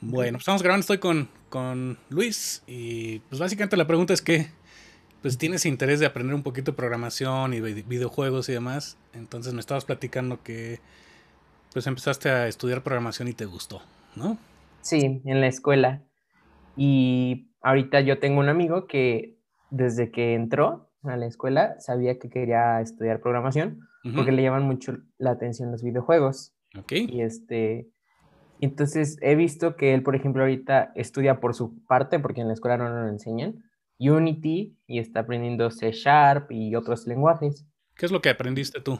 Bueno, pues, estamos grabando, estoy con, Luis y pues básicamente la pregunta es que pues tienes interés de aprender un poquito de programación y videojuegos y demás, entonces me estabas platicando que pues empezaste a estudiar programación y te gustó, ¿no? Sí, en la escuela. Y ahorita yo tengo un amigo que desde que entró a la escuela sabía que quería estudiar programación porque le llaman mucho la atención los videojuegos. Ok. Y este entonces he visto que él, por ejemplo, ahorita estudia por su parte, porque en la escuela no nos enseñan, Unity y está aprendiendo C Sharp y otros lenguajes. ¿Qué es lo que aprendiste tú?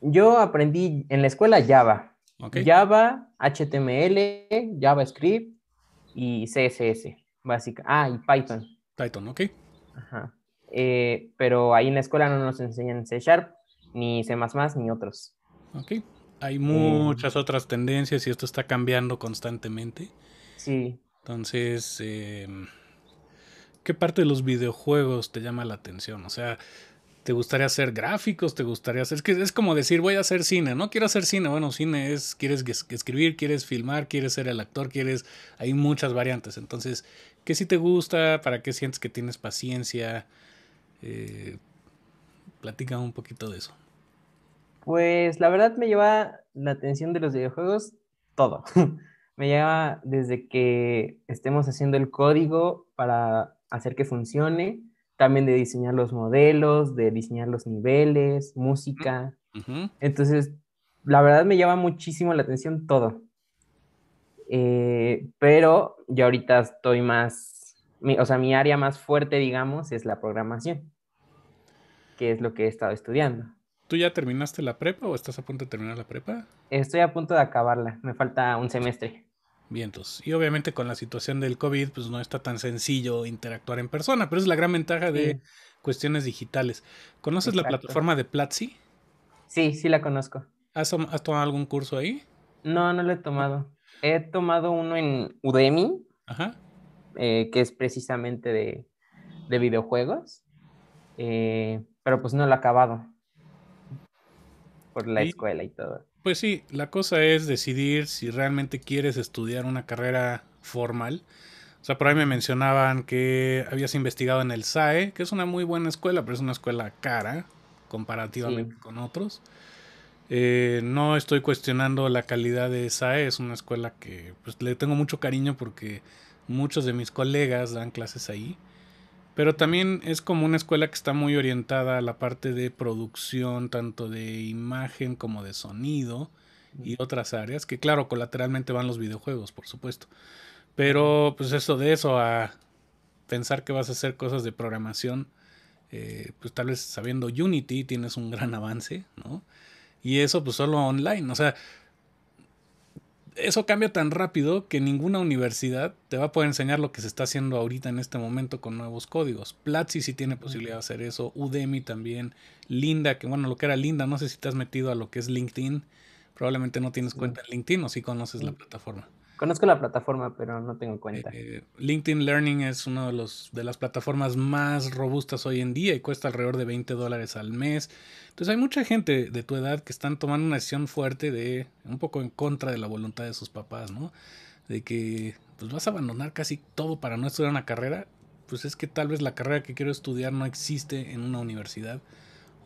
Yo aprendí en la escuela Java. Java, HTML, JavaScript y CSS, básica. Ah, y Python. Python, ok. Ajá. Eh, pero ahí en la escuela no nos enseñan C Sharp, ni C++, ni otros. Ok. Hay oh. muchas otras tendencias y esto está cambiando constantemente. Sí. Entonces, em, ¿qué parte de los videojuegos te llama la atención? O sea, ¿te gustaría hacer gráficos? ¿Te gustaría hacer.? Es es como decir, voy a hacer cine, ¿no? Quiero hacer cine. Bueno, cine es. Quieres escribir, quieres filmar, quieres ser el actor, quieres. Hay muchas variantes. Entonces, ¿qué si te gusta? ¿Para qué sientes que tienes paciencia? Eh, platica un poquito de eso. Pues la verdad me lleva la atención de los videojuegos todo. me lleva desde que estemos haciendo el código para hacer que funcione, también de diseñar los modelos, de diseñar los niveles, música. Entonces, la verdad me lleva muchísimo la atención todo. Eh, pero yo ahorita estoy más, o sea, mi área más fuerte, digamos, es la programación, que es lo que he estado estudiando. ¿Tú ya terminaste la prepa o estás a punto de terminar la prepa? Estoy a punto de acabarla, me falta un semestre. Vientos. Y obviamente con la situación del COVID, pues no está tan sencillo interactuar en persona, pero es la gran ventaja de cuestiones digitales. ¿Conoces la plataforma de Platzi? Sí, sí la conozco. ¿Has, tomado algún curso ahí? No, no lo he tomado. He tomado uno en Udemy, eh, que es precisamente de, videojuegos, eh, pero pues no lo he acabado la escuela y todo. Pues sí, la cosa es decidir si realmente quieres estudiar una carrera formal. O sea, por ahí me mencionaban que habías investigado en el SAE, que es una muy buena escuela, pero es una escuela cara comparativamente con otros. Eh, no estoy cuestionando la calidad de SAE, es una escuela que pues, le tengo mucho cariño porque muchos de mis colegas dan clases ahí. Pero también es como una escuela que está muy orientada a la parte de producción, tanto de imagen como de sonido y otras áreas, que claro, colateralmente van los videojuegos, por supuesto. Pero pues eso de eso a pensar que vas a hacer cosas de programación, eh, pues tal vez sabiendo Unity tienes un gran avance, ¿no? Y eso pues solo online, o sea, eso cambia tan rápido que ninguna universidad te va a poder enseñar lo que se está haciendo ahorita en este momento con nuevos códigos. Platzi sí tiene posibilidad de hacer eso, Udemy también, Linda, que bueno, lo que era Linda, no sé si te has metido a lo que es LinkedIn, probablemente no tienes cuenta en LinkedIn o si conoces la mm. plataforma. Conozco la plataforma, pero no tengo cuenta. Eh, LinkedIn Learning es una de, de las plataformas más robustas hoy en día y cuesta alrededor de 20 dólares al mes. Entonces hay mucha gente de tu edad que están tomando una decisión fuerte de un poco en contra de la voluntad de sus papás, ¿no? De que pues vas a abandonar casi todo para no estudiar una carrera. Pues es que tal vez la carrera que quiero estudiar no existe en una universidad.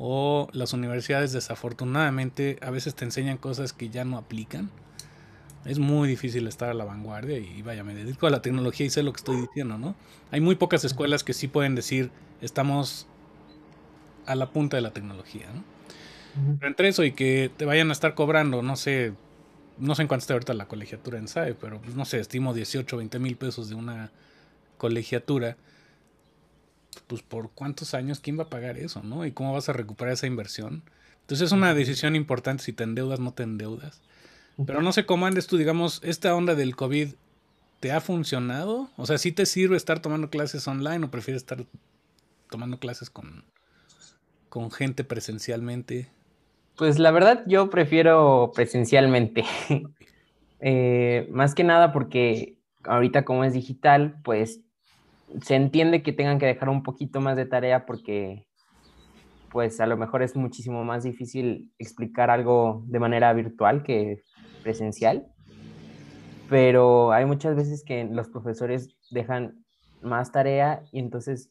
O las universidades desafortunadamente a veces te enseñan cosas que ya no aplican es muy difícil estar a la vanguardia y vaya, me dedico a la tecnología y sé lo que estoy diciendo, ¿no? Hay muy pocas escuelas que sí pueden decir, estamos a la punta de la tecnología, ¿no? Pero entre eso y que te vayan a estar cobrando, no sé, no sé en cuánto está ahorita la colegiatura en SAE, pero pues, no sé, estimo 18, 20 mil pesos de una colegiatura. Pues por cuántos años, ¿quién va a pagar eso, no? ¿Y cómo vas a recuperar esa inversión? Entonces es una decisión importante si te endeudas, no te endeudas. Pero no sé cómo andes tú, digamos, esta onda del COVID, ¿te ha funcionado? O sea, ¿sí te sirve estar tomando clases online o prefieres estar tomando clases con, con gente presencialmente? Pues la verdad yo prefiero presencialmente. Eh, más que nada porque ahorita como es digital, pues se entiende que tengan que dejar un poquito más de tarea porque pues a lo mejor es muchísimo más difícil explicar algo de manera virtual que presencial, pero hay muchas veces que los profesores dejan más tarea y entonces,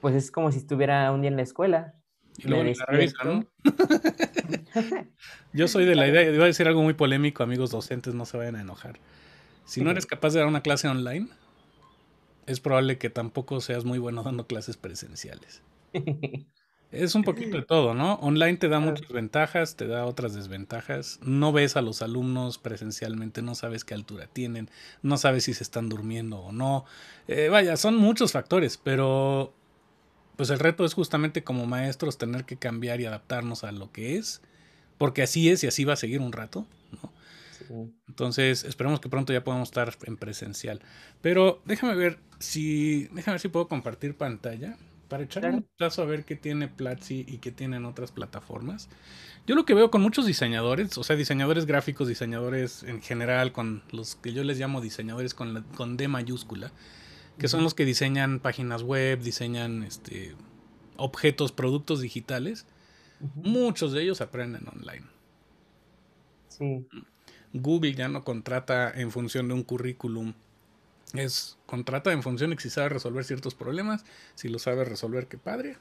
pues es como si estuviera un día en la escuela. Yo soy de la idea, voy a decir algo muy polémico, amigos docentes, no se vayan a enojar. Si no eres capaz de dar una clase online, es probable que tampoco seas muy bueno dando clases presenciales. Es un poquito de todo, ¿no? Online te da muchas ventajas, te da otras desventajas. No ves a los alumnos presencialmente, no sabes qué altura tienen, no sabes si se están durmiendo o no. Eh, vaya, son muchos factores, pero pues el reto es justamente como maestros tener que cambiar y adaptarnos a lo que es, porque así es y así va a seguir un rato, ¿no? Entonces, esperemos que pronto ya podamos estar en presencial. Pero déjame ver si déjame ver si puedo compartir pantalla para echar un vistazo a ver qué tiene Platzi y qué tienen otras plataformas. Yo lo que veo con muchos diseñadores, o sea, diseñadores gráficos, diseñadores en general, con los que yo les llamo diseñadores con, con D mayúscula, que son los que diseñan páginas web, diseñan este, objetos, productos digitales, muchos de ellos aprenden online. Google ya no contrata en función de un currículum es contrata en función de si sabe resolver ciertos problemas. Si lo sabe resolver, qué padre.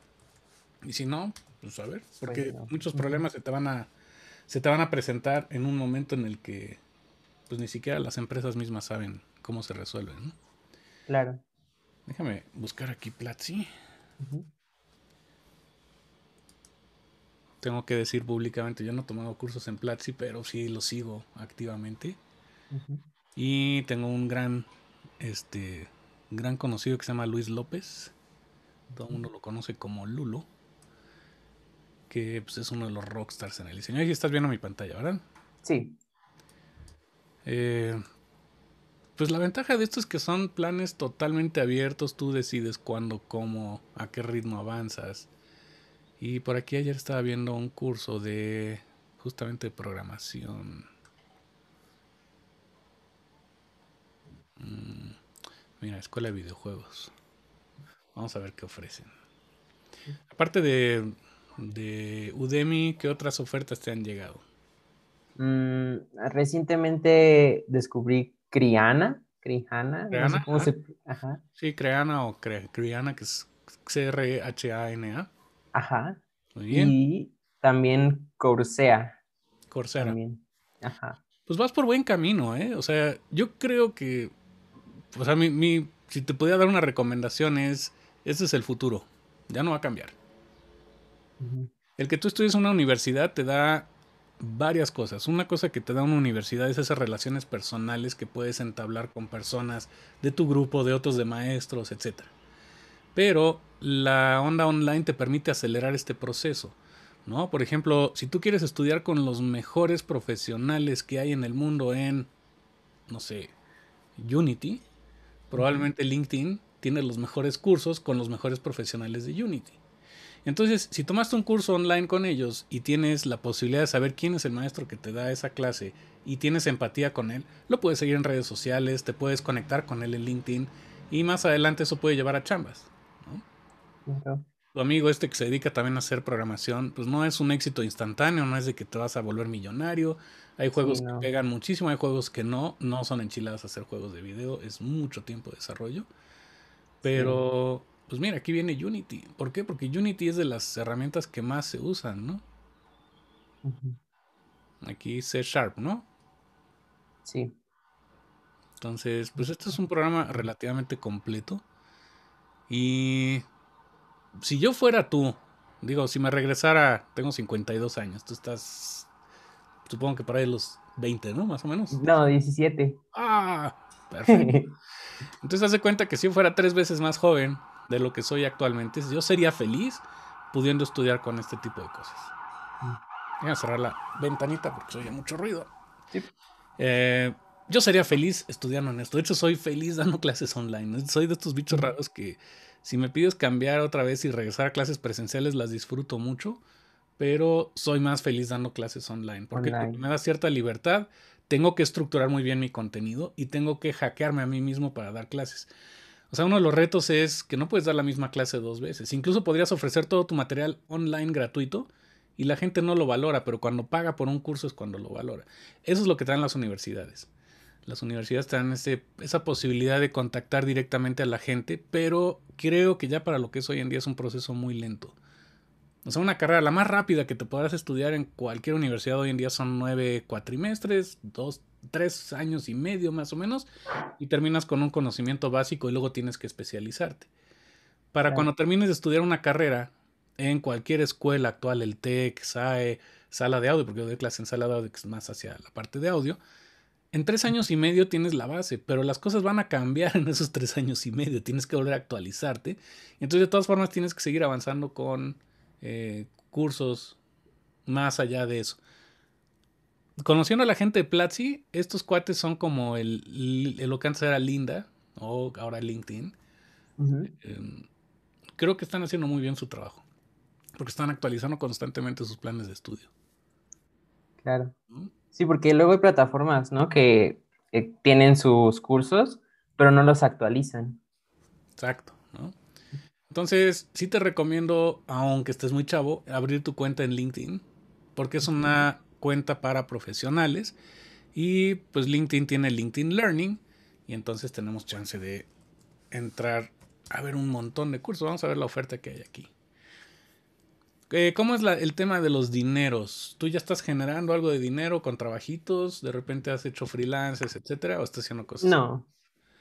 Y si no, pues a ver. Porque muchos problemas se te van a. se te a presentar en un momento en el que pues ni siquiera las empresas mismas saben cómo se resuelven, Claro. Déjame buscar aquí Platzi. Tengo que decir públicamente, yo no he tomado cursos en Platzi, pero sí lo sigo activamente. Y tengo un gran este gran conocido que se llama Luis López. Todo el mundo lo conoce como Lulo. Que pues, es uno de los rockstars en el diseño. Ahí estás viendo mi pantalla, ¿verdad? Sí. Eh, pues la ventaja de esto es que son planes totalmente abiertos. Tú decides cuándo, cómo, a qué ritmo avanzas. Y por aquí ayer estaba viendo un curso de justamente de programación. Mm. Mira, escuela de videojuegos. Vamos a ver qué ofrecen. Aparte de, de Udemy, ¿qué otras ofertas te han llegado? Mm, recientemente descubrí Criana. Criana. No ah. Ajá. Sí, Criana o Criana, que es C-R-H-A-N-A. Ajá. Muy bien. Y también Corsea. Corsea, También. Ajá. Pues vas por buen camino, ¿eh? O sea, yo creo que o sea, mi, mi, si te podía dar una recomendación es, ese es el futuro, ya no va a cambiar. El que tú estudies en una universidad te da varias cosas. Una cosa que te da una universidad es esas relaciones personales que puedes entablar con personas de tu grupo, de otros de maestros, etc. Pero la onda online te permite acelerar este proceso. ¿no? Por ejemplo, si tú quieres estudiar con los mejores profesionales que hay en el mundo en, no sé, Unity, Probablemente LinkedIn tiene los mejores cursos con los mejores profesionales de Unity. Entonces, si tomaste un curso online con ellos y tienes la posibilidad de saber quién es el maestro que te da esa clase y tienes empatía con él, lo puedes seguir en redes sociales, te puedes conectar con él en LinkedIn y más adelante eso puede llevar a chambas tu amigo este que se dedica también a hacer programación, pues no es un éxito instantáneo, no es de que te vas a volver millonario. Hay juegos que pegan muchísimo, hay juegos que no, no son enchiladas hacer juegos de video, es mucho tiempo de desarrollo. Pero, pues mira, aquí viene Unity. ¿Por qué? Porque Unity es de las herramientas que más se usan, ¿no? Aquí C Sharp, ¿no? Sí. Entonces, pues este es un programa relativamente completo. Y si yo fuera tú, digo, si me regresara, tengo 52 años, tú estás, supongo que para ahí los 20, ¿no? Más o menos. No, 17. Ah, perfecto. Entonces hace cuenta que si yo fuera tres veces más joven de lo que soy actualmente, yo sería feliz pudiendo estudiar con este tipo de cosas. Mm. Voy a cerrar la ventanita porque se oye mucho ruido. Eh, yo sería feliz estudiando en esto. De hecho, soy feliz dando clases online. Soy de estos bichos mm. raros que si me pides cambiar otra vez y regresar a clases presenciales, las disfruto mucho, pero soy más feliz dando clases online, porque me da cierta libertad, tengo que estructurar muy bien mi contenido y tengo que hackearme a mí mismo para dar clases. O sea, uno de los retos es que no puedes dar la misma clase dos veces. Incluso podrías ofrecer todo tu material online gratuito y la gente no lo valora, pero cuando paga por un curso es cuando lo valora. Eso es lo que traen las universidades las universidades te dan ese, esa posibilidad de contactar directamente a la gente, pero creo que ya para lo que es hoy en día es un proceso muy lento. O sea, una carrera la más rápida que te podrás estudiar en cualquier universidad hoy en día son nueve cuatrimestres, dos, tres años y medio más o menos, y terminas con un conocimiento básico y luego tienes que especializarte. Para cuando termines de estudiar una carrera en cualquier escuela actual, el TEC, SAE, sala de audio, porque yo doy clase en sala de audio que es más hacia la parte de audio, en tres años y medio tienes la base, pero las cosas van a cambiar en esos tres años y medio. Tienes que volver a actualizarte. Entonces, de todas formas, tienes que seguir avanzando con eh, cursos más allá de eso. Conociendo a la gente de Platzi, estos cuates son como el, el lo que antes era Linda, o ahora LinkedIn. Em, creo que están haciendo muy bien su trabajo, porque están actualizando constantemente sus planes de estudio. Claro. Sí, porque luego hay plataformas, ¿no? Que eh, tienen sus cursos, pero no los actualizan. Exacto, ¿no? Entonces, sí te recomiendo, aunque estés muy chavo, abrir tu cuenta en LinkedIn, porque es una cuenta para profesionales y pues LinkedIn tiene LinkedIn Learning y entonces tenemos chance de entrar a ver un montón de cursos. Vamos a ver la oferta que hay aquí. Eh, ¿Cómo es el tema de los dineros? ¿Tú ya estás generando algo de dinero con trabajitos? ¿De repente has hecho freelances, etcétera? ¿O estás haciendo cosas? No,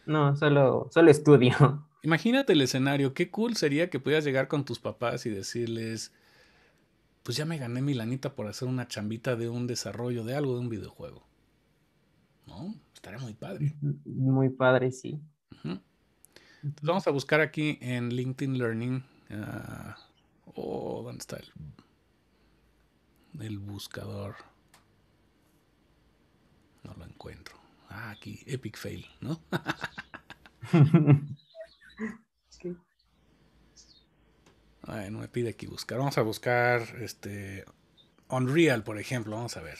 no, solo, solo estudio. Imagínate el escenario. Qué cool sería que pudieras llegar con tus papás y decirles: Pues ya me gané mi lanita por hacer una chambita de un desarrollo de algo, de un videojuego. ¿No? Estaría muy padre. Muy padre, sí. Entonces vamos a buscar aquí en LinkedIn Learning. Ah, Oh, ¿dónde está el, buscador? No lo encuentro. Ah, aquí, Epic Fail, ¿no? Ay, no me pide aquí buscar. Vamos a buscar este Unreal, por ejemplo. Vamos a ver.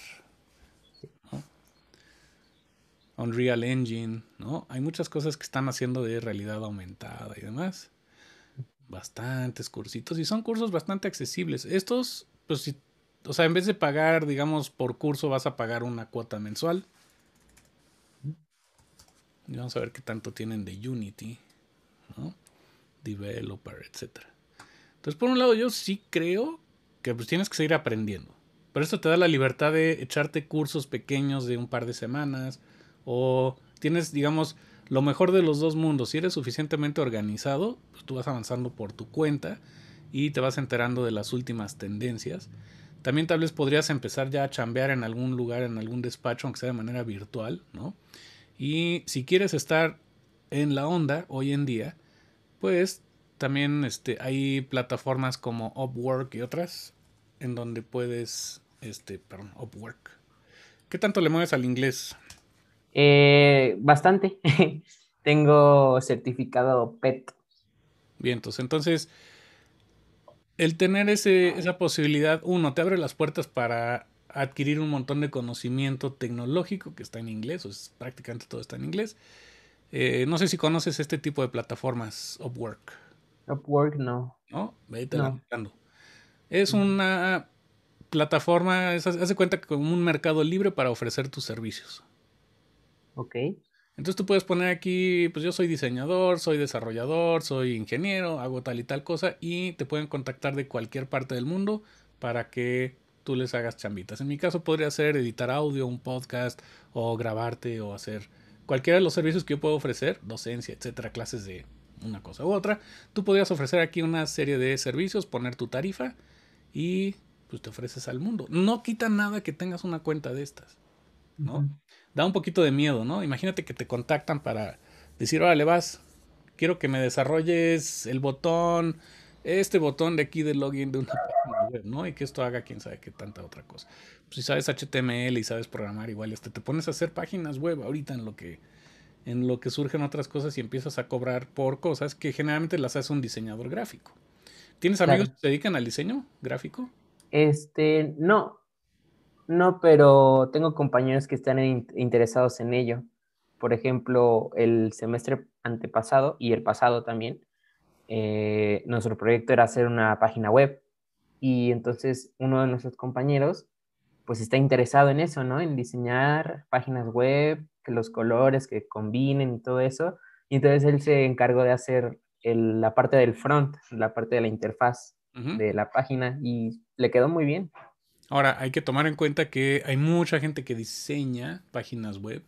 Unreal Engine, ¿no? Hay muchas cosas que están haciendo de realidad aumentada y demás bastantes cursitos y son cursos bastante accesibles. Estos, pues si, o sea, en vez de pagar, digamos, por curso, vas a pagar una cuota mensual. Y vamos a ver qué tanto tienen de Unity, ¿no? Developer, etc. Entonces, por un lado, yo sí creo que pues tienes que seguir aprendiendo. Pero esto te da la libertad de echarte cursos pequeños de un par de semanas. O tienes, digamos, lo mejor de los dos mundos. Si eres suficientemente organizado, pues, tú vas avanzando por tu cuenta y te vas enterando de las últimas tendencias. También tal vez podrías empezar ya a chambear en algún lugar, en algún despacho, aunque sea de manera virtual, ¿no? Y si quieres estar en la onda hoy en día, pues también este, hay plataformas como Upwork y otras en donde puedes, este, perdón, Upwork. ¿Qué tanto le mueves al inglés? Eh, bastante. Tengo certificado PET. Bien, Entonces, el tener ese, esa posibilidad, uno, te abre las puertas para adquirir un montón de conocimiento tecnológico que está en inglés, o es, prácticamente todo está en inglés. Eh, no sé si conoces este tipo de plataformas, Upwork. Upwork no. No, vete no. Es una plataforma, hace cuenta como un mercado libre para ofrecer tus servicios. Ok. Entonces tú puedes poner aquí, pues yo soy diseñador, soy desarrollador, soy ingeniero, hago tal y tal cosa y te pueden contactar de cualquier parte del mundo para que tú les hagas chambitas. En mi caso podría ser editar audio, un podcast o grabarte o hacer cualquiera de los servicios que yo puedo ofrecer, docencia, etcétera, clases de una cosa u otra. Tú podrías ofrecer aquí una serie de servicios, poner tu tarifa y pues te ofreces al mundo. No quita nada que tengas una cuenta de estas, ¿no? da un poquito de miedo, ¿no? Imagínate que te contactan para decir, órale, vas, quiero que me desarrolles el botón, este botón de aquí de login de una página web, ¿no? Y que esto haga quién sabe qué tanta otra cosa. Pues si sabes HTML y sabes programar, igual este, te pones a hacer páginas web ahorita en lo que en lo que surgen otras cosas y empiezas a cobrar por cosas que generalmente las hace un diseñador gráfico. ¿Tienes amigos que se dedican al diseño gráfico? Este, no, no, pero tengo compañeros que están interesados en ello. Por ejemplo, el semestre antepasado y el pasado también, eh, nuestro proyecto era hacer una página web y entonces uno de nuestros compañeros pues está interesado en eso, ¿no? En diseñar páginas web, que los colores que combinen y todo eso. Y entonces él se encargó de hacer la parte del front, la parte de la interfaz de la página y le quedó muy bien. Ahora, hay que tomar en cuenta que hay mucha gente que diseña páginas web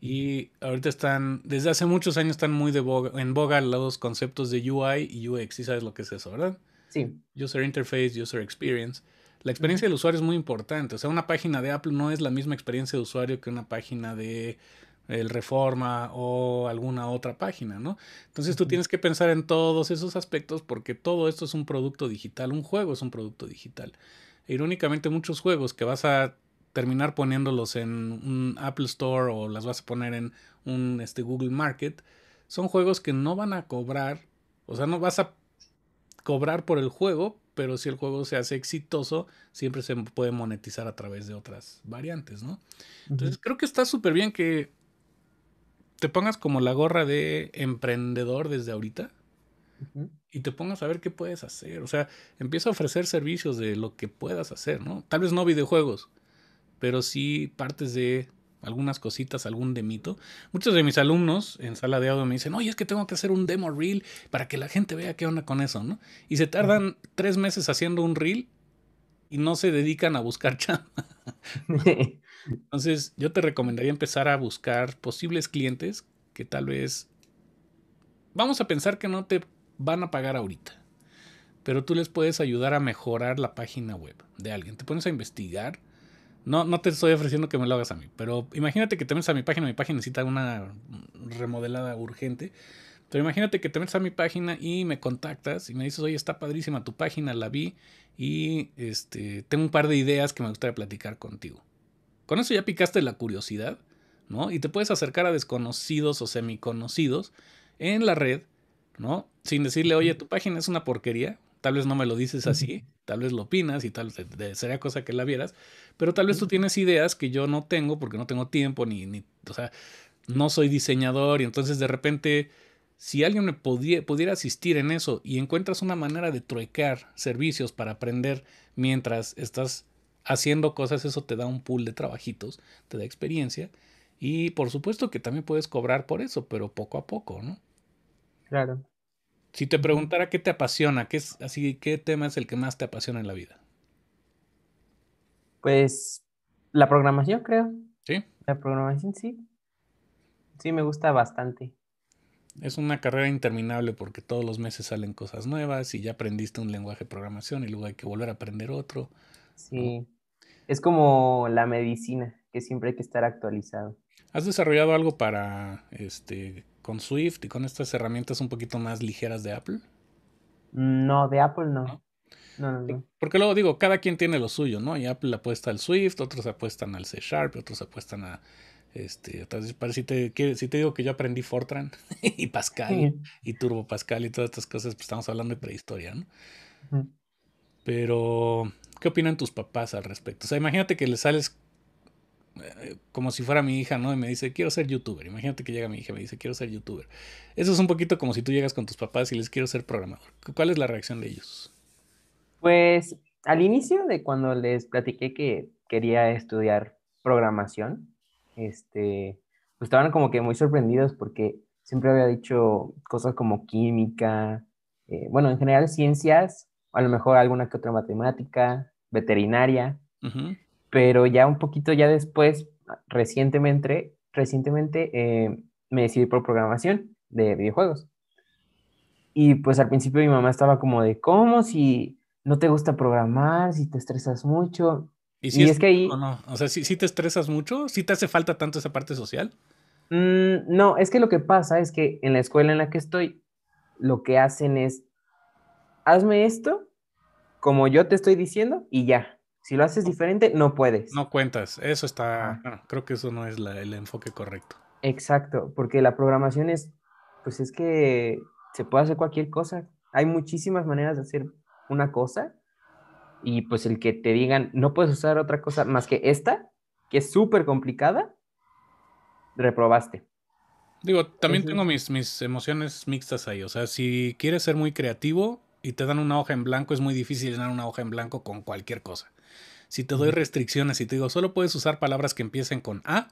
y ahorita están, desde hace muchos años están muy de boga, en boga los conceptos de UI y UX, y sabes lo que es eso, ¿verdad? Sí. User Interface, User Experience. La experiencia del usuario es muy importante. O sea, una página de Apple no es la misma experiencia de usuario que una página de el Reforma o alguna otra página, ¿no? Entonces tú tienes que pensar en todos esos aspectos porque todo esto es un producto digital, un juego es un producto digital irónicamente muchos juegos que vas a terminar poniéndolos en un Apple Store o las vas a poner en un este, Google Market, son juegos que no van a cobrar, o sea, no vas a cobrar por el juego, pero si el juego se hace exitoso, siempre se puede monetizar a través de otras variantes, ¿no? Entonces creo que está súper bien que te pongas como la gorra de emprendedor desde ahorita y te pongas a ver qué puedes hacer. O sea, empieza a ofrecer servicios de lo que puedas hacer, ¿no? Tal vez no videojuegos, pero sí partes de algunas cositas, algún demito. Muchos de mis alumnos en sala de audio me dicen, oye, es que tengo que hacer un demo reel para que la gente vea qué onda con eso, ¿no? Y se tardan tres meses haciendo un reel y no se dedican a buscar chamba. Entonces, yo te recomendaría empezar a buscar posibles clientes que tal vez vamos a pensar que no te van a pagar ahorita. Pero tú les puedes ayudar a mejorar la página web de alguien. Te pones a investigar. No, no te estoy ofreciendo que me lo hagas a mí, pero imagínate que te metes a mi página. Mi página necesita una remodelada urgente. Pero imagínate que te metes a mi página y me contactas y me dices, oye, está padrísima tu página, la vi y este, tengo un par de ideas que me gustaría platicar contigo. Con eso ya picaste la curiosidad, ¿no? Y te puedes acercar a desconocidos o semiconocidos en la red sin decirle, oye, tu página es una porquería, tal vez no me lo dices así, tal vez lo opinas y tal sería cosa que la vieras, pero tal vez tú tienes ideas que yo no tengo porque no tengo tiempo ni, o sea, no soy diseñador y entonces de repente si alguien me pudiera asistir en eso y encuentras una manera de truecar servicios para aprender mientras estás haciendo cosas, eso te da un pool de trabajitos, te da experiencia y por supuesto que también puedes cobrar por eso, pero poco a poco, ¿no? Claro. Si te preguntara qué te apasiona, qué es así, qué tema es el que más te apasiona en la vida. Pues la programación, creo. Sí. La programación, sí. Sí, me gusta bastante. Es una carrera interminable porque todos los meses salen cosas nuevas y ya aprendiste un lenguaje de programación y luego hay que volver a aprender otro. Sí. Es como la medicina, que siempre hay que estar actualizado. ¿Has desarrollado algo para este con Swift y con estas herramientas un poquito más ligeras de Apple? Mm, no, de Apple no. ¿No? No, Porque luego digo, cada quien tiene lo suyo, ¿no? Y Apple apuesta al Swift, otros apuestan al C Sharp, otros apuestan a. Este, si te, si te digo que yo aprendí Fortran y Pascal y Turbo Pascal y todas estas cosas, pues estamos hablando de prehistoria, ¿no? Pero, ¿qué opinan tus papás al respecto? O sea, imagínate que le sales eh, como si fuera mi hija, ¿no? Y me dice, quiero ser youtuber. Imagínate que llega mi hija y me dice, quiero ser youtuber. Eso es un poquito como si tú llegas con tus papás y les quiero ser programador. ¿Cuál es la reacción de ellos? Pues al inicio de cuando les platiqué que quería estudiar programación, este, pues estaban como que muy sorprendidos porque siempre había dicho cosas como química, eh, bueno, en general ciencias, a lo mejor alguna que otra matemática, veterinaria pero ya un poquito ya después, recientemente, recientemente eh, me decidí por programación de videojuegos. Y pues al principio mi mamá estaba como de, ¿cómo si no te gusta programar, si te estresas mucho? Y, si es, que ahí... O, no? o sea, si, te estresas mucho, si te hace falta tanto esa parte social. Mm, no, es que lo que pasa es que en la escuela en la que estoy, lo que hacen es, hazme esto como yo te estoy diciendo y ya. Si lo haces diferente, no puedes. No cuentas, eso está, creo que eso no es el enfoque correcto. Exacto, porque la programación es, pues es que se puede hacer cualquier cosa. Hay muchísimas maneras de hacer una cosa y pues el que te digan, no puedes usar otra cosa más que esta, que es súper complicada, reprobaste. Digo, también tengo mis, mis emociones mixtas ahí. O sea, si quieres ser muy creativo y te dan una hoja en blanco, es muy difícil llenar una hoja en blanco con cualquier cosa. Si te doy restricciones y te digo, solo puedes usar palabras que empiecen con A,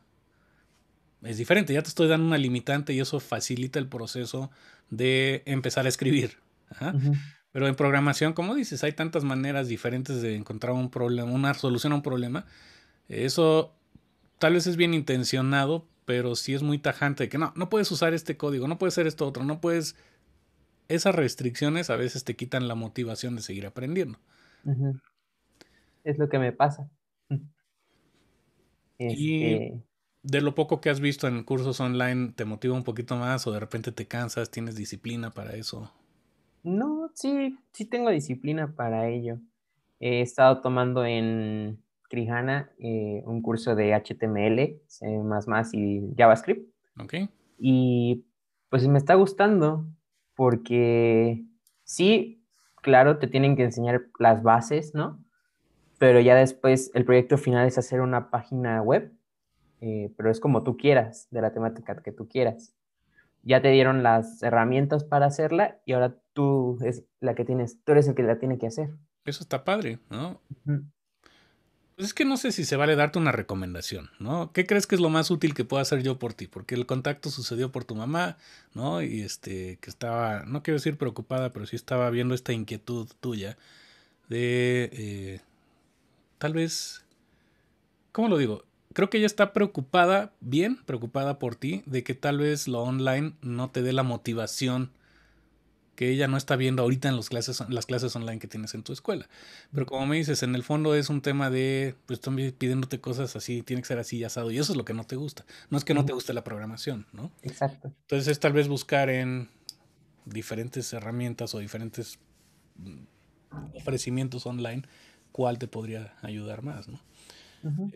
es diferente. Ya te estoy dando una limitante y eso facilita el proceso de empezar a escribir. Pero en programación, como dices, hay tantas maneras diferentes de encontrar un problema, una solución a un problema. Eso tal vez es bien intencionado, pero si es muy tajante de que no, no puedes usar este código, no puedes hacer esto otro, no puedes. Esas restricciones a veces te quitan la motivación de seguir aprendiendo es lo que me pasa. Y este, de lo poco que has visto en cursos online, ¿te motiva un poquito más o de repente te cansas? ¿Tienes disciplina para eso? No, sí, sí tengo disciplina para ello. He estado tomando en Crijana eh, un curso de HTML, más y JavaScript. Ok. Y pues me está gustando porque sí, claro, te tienen que enseñar las bases, ¿no? pero ya después el proyecto final es hacer una página web, eh, pero es como tú quieras, de la temática que tú quieras. Ya te dieron las herramientas para hacerla y ahora tú es la que tienes, tú eres el que la tiene que hacer. Eso está padre, ¿no? Pues es que no sé si se vale darte una recomendación, ¿no? ¿Qué crees que es lo más útil que puedo hacer yo por ti? Porque el contacto sucedió por tu mamá, ¿no? Y este, que estaba, no quiero decir preocupada, pero sí estaba viendo esta inquietud tuya de eh, tal vez, ¿cómo lo digo? Creo que ella está preocupada, bien preocupada por ti, de que tal vez lo online no te dé la motivación que ella no está viendo ahorita en los clases, las clases online que tienes en tu escuela. Pero como me dices, en el fondo es un tema de, pues también pidiéndote cosas así, tiene que ser así y asado, y eso es lo que no te gusta. No es que no te guste la programación, ¿no? Exacto. Entonces es tal vez buscar en diferentes herramientas o diferentes mm, ofrecimientos online cuál te podría ayudar más, ¿no?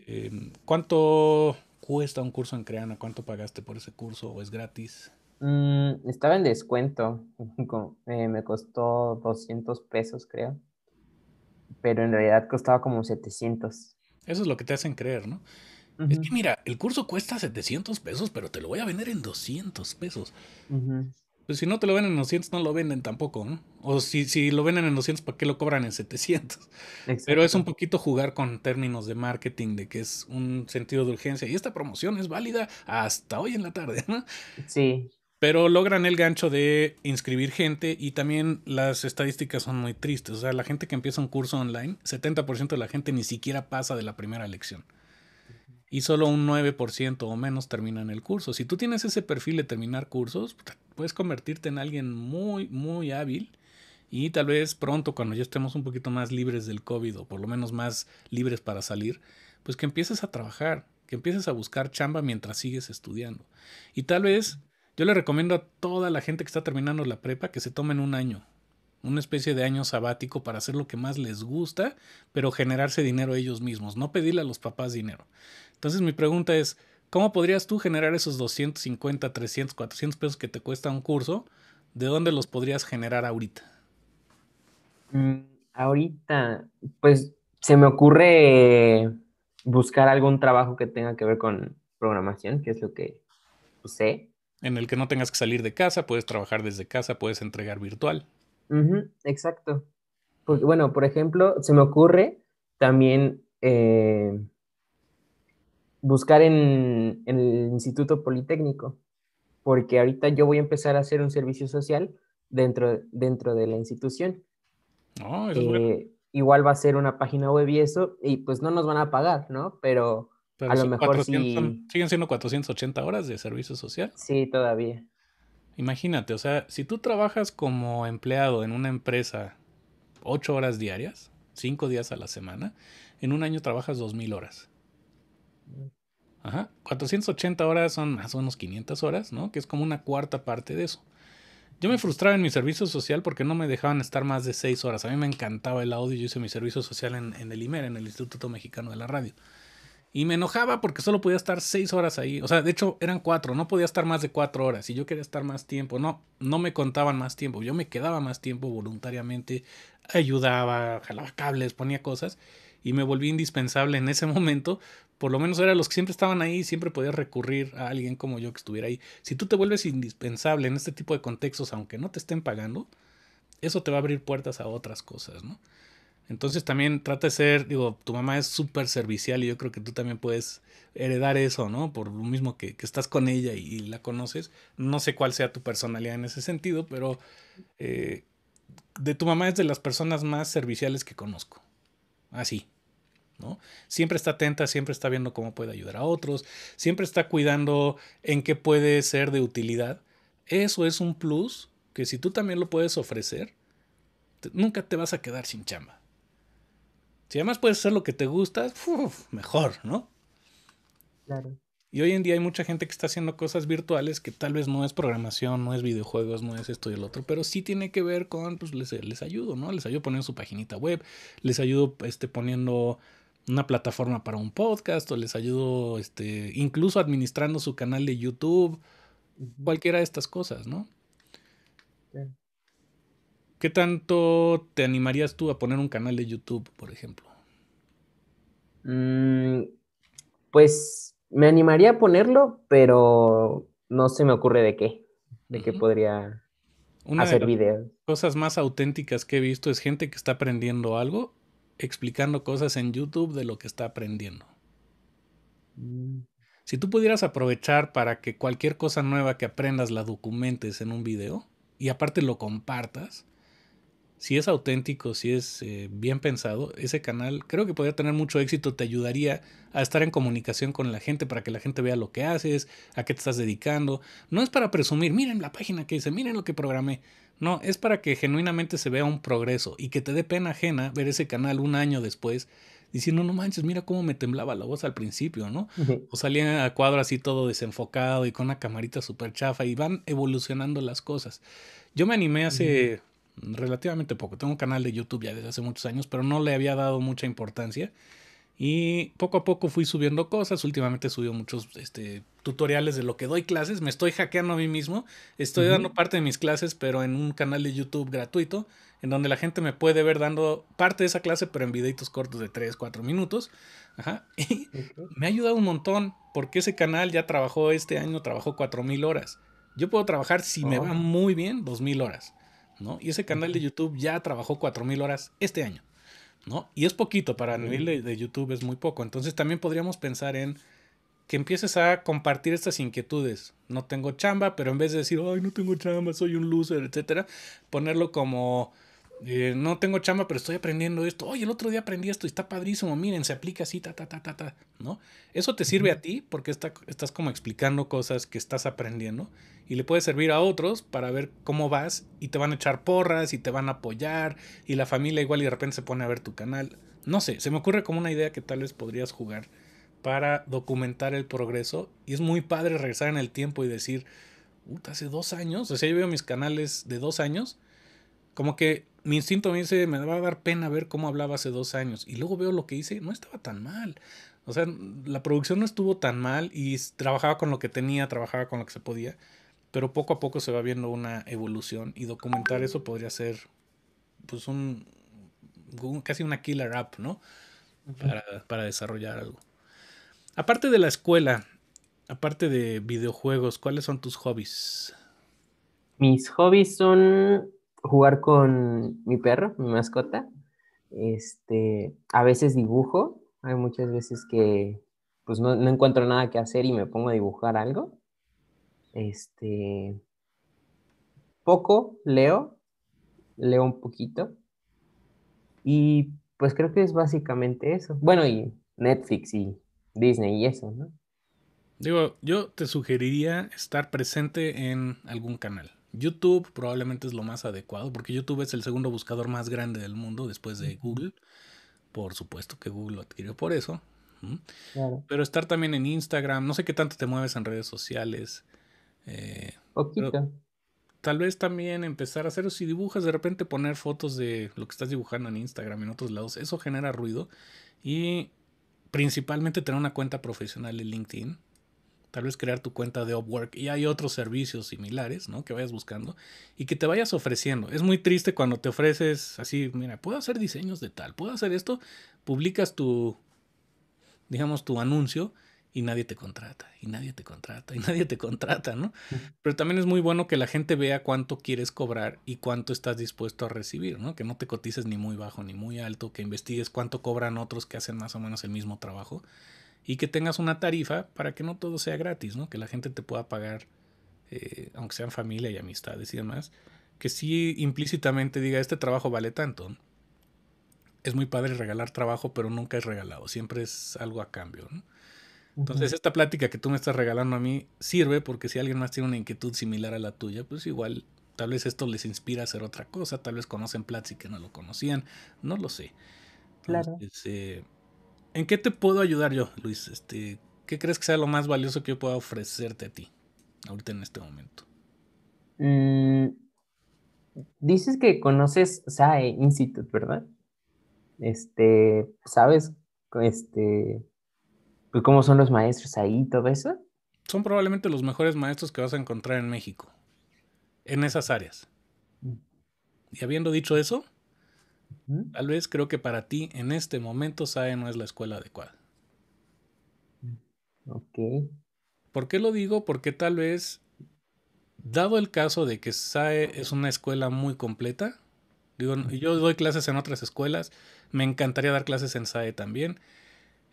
Em, ¿Cuánto cuesta un curso en Creana? ¿Cuánto pagaste por ese curso o es gratis? Mm, estaba en descuento, eh, me costó 200 pesos creo, pero en realidad costaba como 700. Eso es lo que te hacen creer, ¿no? Es que mira, el curso cuesta 700 pesos, pero te lo voy a vender en 200 pesos. Pues si no te lo venden en 200, no lo venden tampoco, O si, si lo venden en 200, ¿para qué lo cobran en 700? Pero es un poquito jugar con términos de marketing, de que es un sentido de urgencia. Y esta promoción es válida hasta hoy en la tarde, Sí. Pero logran el gancho de inscribir gente y también las estadísticas son muy tristes. O sea, la gente que empieza un curso online, 70% de la gente ni siquiera pasa de la primera lección y solo un 9% o menos terminan el curso. Si tú tienes ese perfil de terminar cursos, puedes convertirte en alguien muy, muy hábil y tal vez pronto, cuando ya estemos un poquito más libres del COVID o por lo menos más libres para salir, pues que empieces a trabajar, que empieces a buscar chamba mientras sigues estudiando. Y tal vez yo le recomiendo a toda la gente que está terminando la prepa que se tomen un año, una especie de año sabático para hacer lo que más les gusta, pero generarse dinero ellos mismos, no pedirle a los papás dinero. Entonces mi pregunta es, ¿cómo podrías tú generar esos 250, 300, 400 pesos que te cuesta un curso? ¿De dónde los podrías generar ahorita? Mm, ahorita, pues se me ocurre buscar algún trabajo que tenga que ver con programación, que es lo que pues, sé. En el que no tengas que salir de casa, puedes trabajar desde casa, puedes entregar virtual. exacto. bueno, por ejemplo, se me ocurre también eh, buscar en, el Instituto Politécnico, porque ahorita yo voy a empezar a hacer un servicio social dentro, dentro de la institución. Oh, bueno. Eh, igual va a ser una página web y eso, y pues no nos van a pagar, ¿no? Pero, a lo mejor siguen siendo 480 horas de servicio social. Sí, todavía. Imagínate, o sea, si tú trabajas como empleado en una empresa Ocho horas diarias, cinco días a la semana, en un año trabajas Dos mil horas. Ajá. 480 horas son más o menos 500 horas, ¿no? Que es como una cuarta parte de eso. Yo me frustraba en mi servicio social porque no me dejaban estar más de 6 horas. A mí me encantaba el audio. Yo hice mi servicio social en, el IMER, en el Instituto Mexicano de la Radio. Y me enojaba porque solo podía estar 6 horas ahí. O sea, de hecho eran 4. No podía estar más de 4 horas. Y yo quería estar más tiempo. No, no me contaban más tiempo. Yo me quedaba más tiempo voluntariamente. Ayudaba, jalaba cables, ponía cosas y me volví indispensable en ese momento por lo menos eran los que siempre estaban ahí y siempre podías recurrir a alguien como yo que estuviera ahí. Si tú te vuelves indispensable en este tipo de contextos, aunque no te estén pagando, eso te va a abrir puertas a otras cosas, ¿no? Entonces también trata de ser, digo, tu mamá es súper servicial y yo creo que tú también puedes heredar eso, ¿no? Por lo mismo que, estás con ella y, la conoces. No sé cuál sea tu personalidad en ese sentido, pero eh, de tu mamá es de las personas más serviciales que conozco. Así, Siempre está atenta, siempre está viendo cómo puede ayudar a otros, siempre está cuidando en qué puede ser de utilidad. Eso es un plus que si tú también lo puedes ofrecer, nunca te vas a quedar sin chamba. Si además puedes hacer lo que te gusta, mejor, ¿no? Y hoy en día hay mucha gente que está haciendo cosas virtuales que tal vez no es programación, no es videojuegos, no es esto y el otro, pero sí tiene que ver con, pues les, les ayudo, ¿no? Les ayudo poniendo su paginita web, les ayudo este, poniendo una plataforma para un podcast o les ayudo este, incluso administrando su canal de YouTube, cualquiera de estas cosas, ¿no? ¿Qué tanto te animarías tú a poner un canal de YouTube, por ejemplo? Mm, pues me animaría a ponerlo, pero no se me ocurre de qué, de qué podría Una hacer de las Cosas más auténticas que he visto es gente que está aprendiendo algo explicando cosas en YouTube de lo que está aprendiendo. Mm. Si tú pudieras aprovechar para que cualquier cosa nueva que aprendas la documentes en un video y aparte lo compartas, si es auténtico, si es eh, bien pensado, ese canal creo que podría tener mucho éxito, te ayudaría a estar en comunicación con la gente para que la gente vea lo que haces, a qué te estás dedicando. No es para presumir, miren la página que hice, miren lo que programé. No, es para que genuinamente se vea un progreso y que te dé pena ajena ver ese canal un año después diciendo, no manches, mira cómo me temblaba la voz al principio, ¿no? O salía a cuadro así todo desenfocado y con una camarita súper chafa y van evolucionando las cosas. Yo me animé hace relativamente poco, tengo un canal de YouTube ya desde hace muchos años, pero no le había dado mucha importancia. Y poco a poco fui subiendo cosas. Últimamente subió muchos este, tutoriales de lo que doy clases. Me estoy hackeando a mí mismo. Estoy dando parte de mis clases, pero en un canal de YouTube gratuito, en donde la gente me puede ver dando parte de esa clase, pero en videitos cortos de 3, 4 minutos. Ajá. Y me ha ayudado un montón, porque ese canal ya trabajó este año, trabajó 4.000 horas. Yo puedo trabajar, si me va oh. muy bien, 2.000 horas. ¿no? Y ese canal de YouTube ya trabajó 4.000 horas este año. ¿no? Y es poquito, para el nivel de, YouTube es muy poco. Entonces también podríamos pensar en que empieces a compartir estas inquietudes. No tengo chamba, pero en vez de decir, ay, no tengo chamba, soy un loser, etcétera, ponerlo como no tengo chamba, pero estoy aprendiendo esto. Oye, el otro día aprendí esto y está padrísimo. Miren, se aplica así, ta, ta, ta, ta, ta. ¿No? Eso te sirve a ti porque estás como explicando cosas que estás aprendiendo y le puede servir a otros para ver cómo vas y te van a echar porras y te van a apoyar y la familia igual y de repente se pone a ver tu canal. No sé, se me ocurre como una idea que tal vez podrías jugar para documentar el progreso y es muy padre regresar en el tiempo y decir, hace dos años, o sea, yo veo mis canales de dos años como que mi instinto me dice, me va a dar pena ver cómo hablaba hace dos años. Y luego veo lo que hice, no estaba tan mal. O sea, la producción no estuvo tan mal y trabajaba con lo que tenía, trabajaba con lo que se podía. Pero poco a poco se va viendo una evolución y documentar eso podría ser, pues, un, casi una killer app, ¿no? para, para desarrollar algo. Aparte de la escuela, aparte de videojuegos, ¿cuáles son tus hobbies? Mis hobbies son jugar con mi perro, mi mascota. Este, a veces dibujo, hay muchas veces que pues no, no encuentro nada que hacer y me pongo a dibujar algo. Este, poco leo, leo un poquito. Y pues creo que es básicamente eso. Bueno, y Netflix y Disney y eso, ¿no? Digo, yo te sugeriría estar presente en algún canal. YouTube probablemente es lo más adecuado, porque YouTube es el segundo buscador más grande del mundo después de Google. Por supuesto que Google lo adquirió por eso. Pero estar también en Instagram, no sé qué tanto te mueves en redes sociales. Eh, tal vez también empezar a hacer, si dibujas, de repente poner fotos de lo que estás dibujando en Instagram y en otros lados, eso genera ruido. Y principalmente tener una cuenta profesional en LinkedIn tal vez crear tu cuenta de Upwork y hay otros servicios similares, ¿no? Que vayas buscando y que te vayas ofreciendo. Es muy triste cuando te ofreces así, mira, puedo hacer diseños de tal, puedo hacer esto, publicas tu, digamos, tu anuncio y nadie te contrata, y nadie te contrata, y nadie te contrata, ¿no? Pero también es muy bueno que la gente vea cuánto quieres cobrar y cuánto estás dispuesto a recibir, ¿no? Que no te cotices ni muy bajo ni muy alto, que investigues cuánto cobran otros que hacen más o menos el mismo trabajo y que tengas una tarifa para que no todo sea gratis, ¿no? Que la gente te pueda pagar, eh, aunque sean familia y amistades y demás, que sí implícitamente diga, este trabajo vale tanto. Es muy padre regalar trabajo, pero nunca es regalado, siempre es algo a cambio, Entonces, esta plática que tú me estás regalando a mí sirve porque si alguien más tiene una inquietud similar a la tuya, pues igual Tal vez esto les inspira a hacer otra cosa, tal vez conocen Platzi que no lo conocían, no lo sé. claro. Eh, ¿En qué te puedo ayudar yo, Luis? Este, ¿Qué crees que sea lo más valioso que yo pueda ofrecerte a ti ahorita en este momento? Mm, dices que conoces SAE Institute, ¿verdad? Este, ¿sabes? Este, pues, cómo son los maestros ahí y todo eso. Son probablemente los mejores maestros que vas a encontrar en México, en esas áreas. Mm. Y habiendo dicho eso, Tal vez creo que para ti en este momento SAE no es la escuela adecuada. Ok. ¿Por qué lo digo? Porque tal vez, dado el caso de que SAE es una escuela muy completa, digo, yo doy clases en otras escuelas, me encantaría dar clases en SAE también.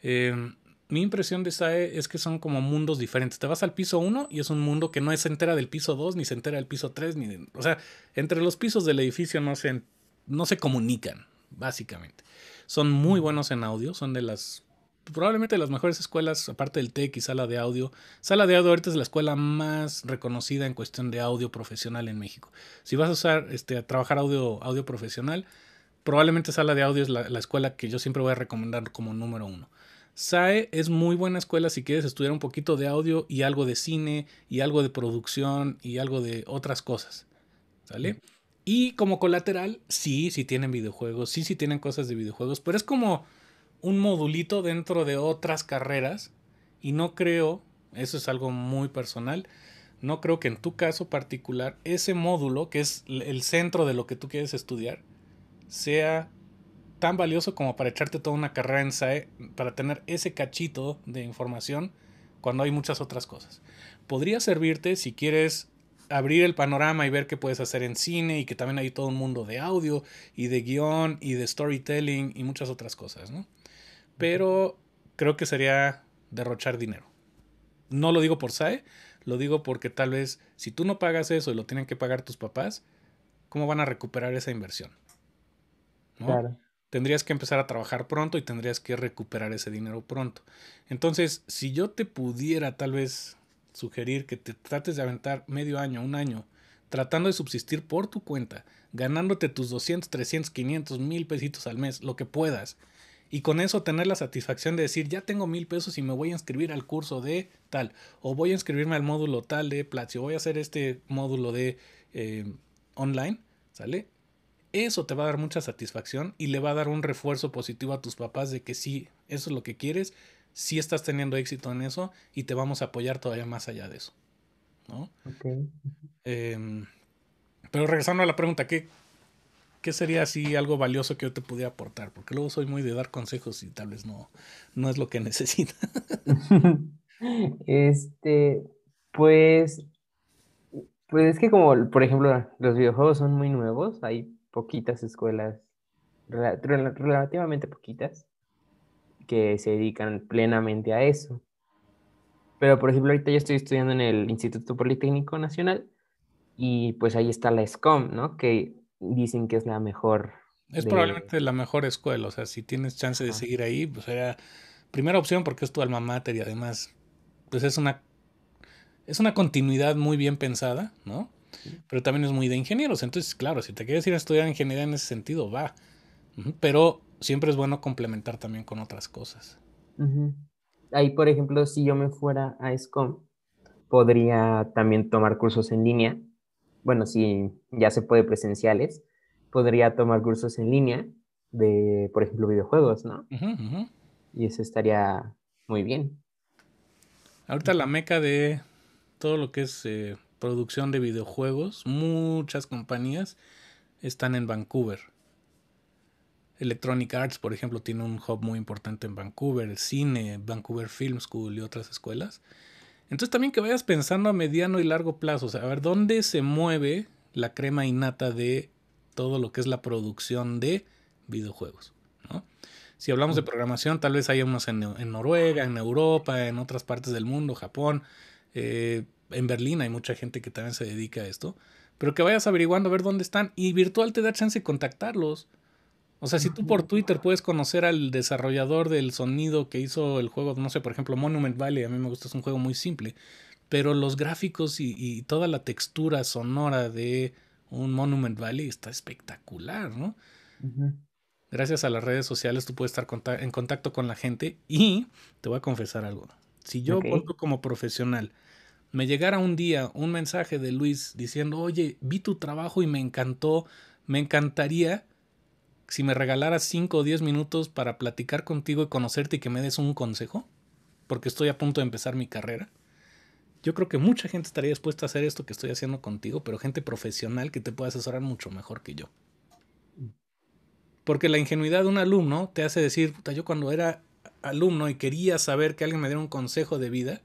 Em, mi impresión de SAE es que son como mundos diferentes. Te vas al piso 1 y es un mundo que no se entera del piso 2, ni se entera del piso 3, ni... o sea, entre los pisos del edificio no se no se comunican, básicamente. Son muy buenos en audio, son de las probablemente las mejores escuelas, aparte del TEC y sala de audio. Sala de audio ahorita es la escuela más reconocida en cuestión de audio profesional en México. Si vas a usar, este, a trabajar audio, audio profesional, probablemente sala de audio es la, escuela que yo siempre voy a recomendar como número uno. SAE es muy buena escuela si quieres estudiar un poquito de audio y algo de cine y algo de producción y algo de otras cosas. ¿Sale? Y como colateral, sí, sí tienen videojuegos, sí, sí tienen cosas de videojuegos, pero es como un modulito dentro de otras carreras. Y no creo, eso es algo muy personal, no creo que en tu caso particular ese módulo, que es el centro de lo que tú quieres estudiar, sea tan valioso como para echarte toda una carrera en SAE, para tener ese cachito de información cuando hay muchas otras cosas. Podría servirte si quieres abrir el panorama y ver qué puedes hacer en cine y que también hay todo un mundo de audio y de guión y de storytelling y muchas otras cosas, ¿no? Pero creo que sería derrochar dinero. No lo digo por SAE, lo digo porque tal vez si tú no pagas eso y lo tienen que pagar tus papás, ¿cómo van a recuperar esa inversión? ¿No? Tendrías que empezar a trabajar pronto y tendrías que recuperar ese dinero pronto. Entonces, si yo te pudiera tal vez sugerir que te trates de aventar medio año, un año, tratando de subsistir por tu cuenta, ganándote tus 200, 300, 500, mil pesitos al mes, lo que puedas. Y con eso tener la satisfacción de decir, ya tengo mil pesos y me voy a inscribir al curso de tal, o voy a inscribirme al módulo tal de Platzi, voy a hacer este módulo de eh, online, ¿sale? Eso te va a dar mucha satisfacción y le va a dar un refuerzo positivo a tus papás de que sí, eso es lo que quieres si estás teniendo éxito en eso y te vamos a apoyar todavía más allá de eso. Em, pero regresando a la pregunta, ¿qué, sería si algo valioso que yo te pudiera aportar? Porque luego soy muy de dar consejos y tal vez no, no es lo que necesita. este, pues, pues es que como, por ejemplo, los videojuegos son muy nuevos, hay poquitas escuelas, relativamente poquitas, que se dedican plenamente a eso. Pero, por ejemplo, ahorita yo estoy estudiando en el Instituto Politécnico Nacional y pues ahí está la SCOM, ¿no? Que dicen que es la mejor. Es probablemente la mejor escuela, o sea, si tienes chance de seguir ahí, pues era primera opción porque es tu alma mater y además, pues es una, es una continuidad muy bien pensada, ¿no? Pero también es muy de ingenieros, entonces, claro, si te quieres ir a estudiar ingeniería en ese sentido, va. Pero siempre es bueno complementar también con otras cosas. Ahí, por ejemplo, si yo me fuera a SCOM, podría también tomar cursos en línea. Bueno, si ya se puede presenciales, podría tomar cursos en línea de, por ejemplo, videojuegos, ¿no? Y eso estaría muy bien. Ahorita la meca de todo lo que es eh, producción de videojuegos, muchas compañías están en Vancouver. Electronic Arts, por ejemplo, tiene un hub muy importante en Vancouver, cine, Vancouver Film School y otras escuelas. Entonces también que vayas pensando a mediano y largo plazo, o sea, a ver dónde se mueve la crema innata de todo lo que es la producción de videojuegos. Si hablamos de programación, tal vez hay unos en, Noruega, en Europa, en otras partes del mundo, Japón, eh, en Berlín hay mucha gente que también se dedica a esto, pero que vayas averiguando a ver dónde están y virtual te da chance de contactarlos. O sea, si tú por Twitter puedes conocer al desarrollador del sonido que hizo el juego, no sé, por ejemplo, Monument Valley, a mí me gusta, es un juego muy simple, pero los gráficos y, toda la textura sonora de un Monument Valley está espectacular, ¿no? Gracias a las redes sociales tú puedes estar en contacto con la gente y te voy a confesar algo. Si yo como profesional, me llegara un día un mensaje de Luis diciendo, oye, vi tu trabajo y me encantó, me encantaría si me regalaras 5 o 10 minutos para platicar contigo y conocerte y que me des un consejo, porque estoy a punto de empezar mi carrera. Yo creo que mucha gente estaría dispuesta a hacer esto que estoy haciendo contigo, pero gente profesional que te pueda asesorar mucho mejor que yo. Porque la ingenuidad de un alumno te hace decir, puta, yo cuando era alumno y quería saber que alguien me diera un consejo de vida,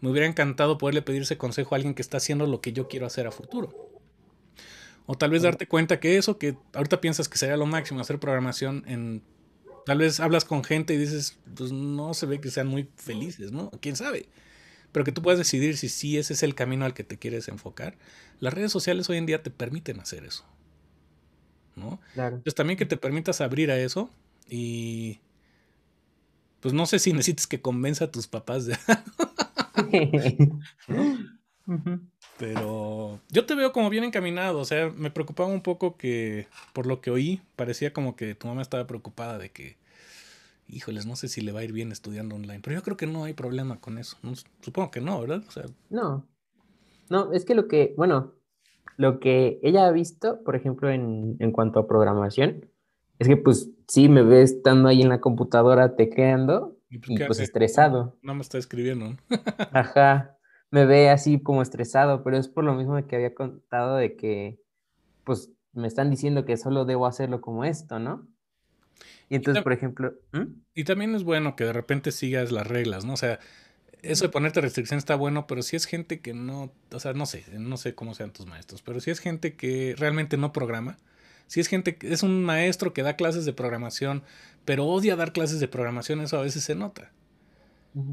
me hubiera encantado poderle ese consejo a alguien que está haciendo lo que yo quiero hacer a futuro. O tal vez darte cuenta que eso que ahorita piensas que sería lo máximo, hacer programación en... Tal vez hablas con gente y dices, pues no se ve que sean muy felices, ¿no? ¿Quién sabe? Pero que tú puedas decidir si sí ese es el camino al que te quieres enfocar. Las redes sociales hoy en día te permiten hacer eso. ¿no? Claro. Entonces también que te permitas abrir a eso y... Pues no sé si necesites que convenza a tus papás de... Pero yo te veo como bien encaminado, o sea, me preocupaba un poco que, por lo que oí, parecía como que tu mamá estaba preocupada de que, híjoles, no sé si le va a ir bien estudiando online, pero yo creo que no hay problema con eso, supongo que no, ¿verdad? no, no, es que lo que, bueno, lo que ella ha visto, por ejemplo, en, en cuanto a programación, es que pues sí, me ve estando ahí en la computadora tecleando y pues, y, pues estresado. No me está escribiendo. Ajá me ve así como estresado, pero es por lo mismo que había contado de que, pues, me están diciendo que solo debo hacerlo como esto, ¿no? Y entonces, por ejemplo... ¿Mm? Y también es bueno que de repente sigas las reglas, ¿no? O sea, eso de ponerte restricción está bueno, pero si es gente que no, o sea, no sé, no sé cómo sean tus maestros, pero si es gente que realmente no programa, si es gente que es un maestro que da clases de programación, pero odia dar clases de programación, eso a veces se nota.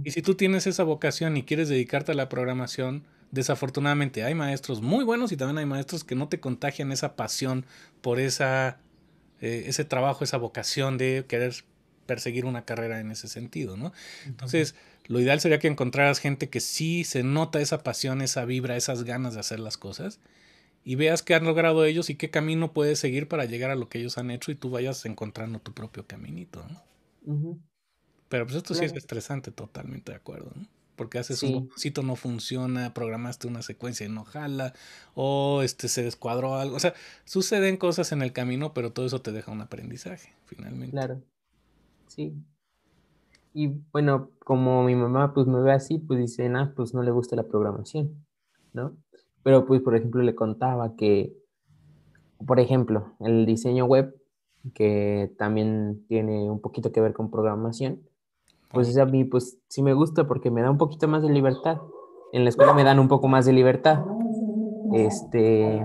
Y si tú tienes esa vocación y quieres dedicarte a la programación, desafortunadamente hay maestros muy buenos y también hay maestros que no te contagian esa pasión por esa, eh, ese trabajo, esa vocación de querer perseguir una carrera en ese sentido, ¿no? Entonces, lo ideal sería que encontraras gente que sí se nota esa pasión, esa vibra, esas ganas de hacer las cosas y veas qué han logrado ellos y qué camino puedes seguir para llegar a lo que ellos han hecho y tú vayas encontrando tu propio caminito, ¿no? Pero pues esto sí es estresante, totalmente de acuerdo, ¿no? Porque haces un botoncito, no funciona, programaste una secuencia y no jala, o este se descuadró algo. O sea, suceden cosas en el camino, pero todo eso te deja un aprendizaje, finalmente. Claro. Sí. Y bueno, como mi mamá pues me ve así, pues dice, ah, pues no le gusta la programación, ¿no? Pero pues, por ejemplo, le contaba que, por ejemplo, el diseño web, que también tiene un poquito que ver con programación, pues a mí pues sí me gusta porque me da un poquito más de libertad. En la escuela me dan un poco más de libertad. Este,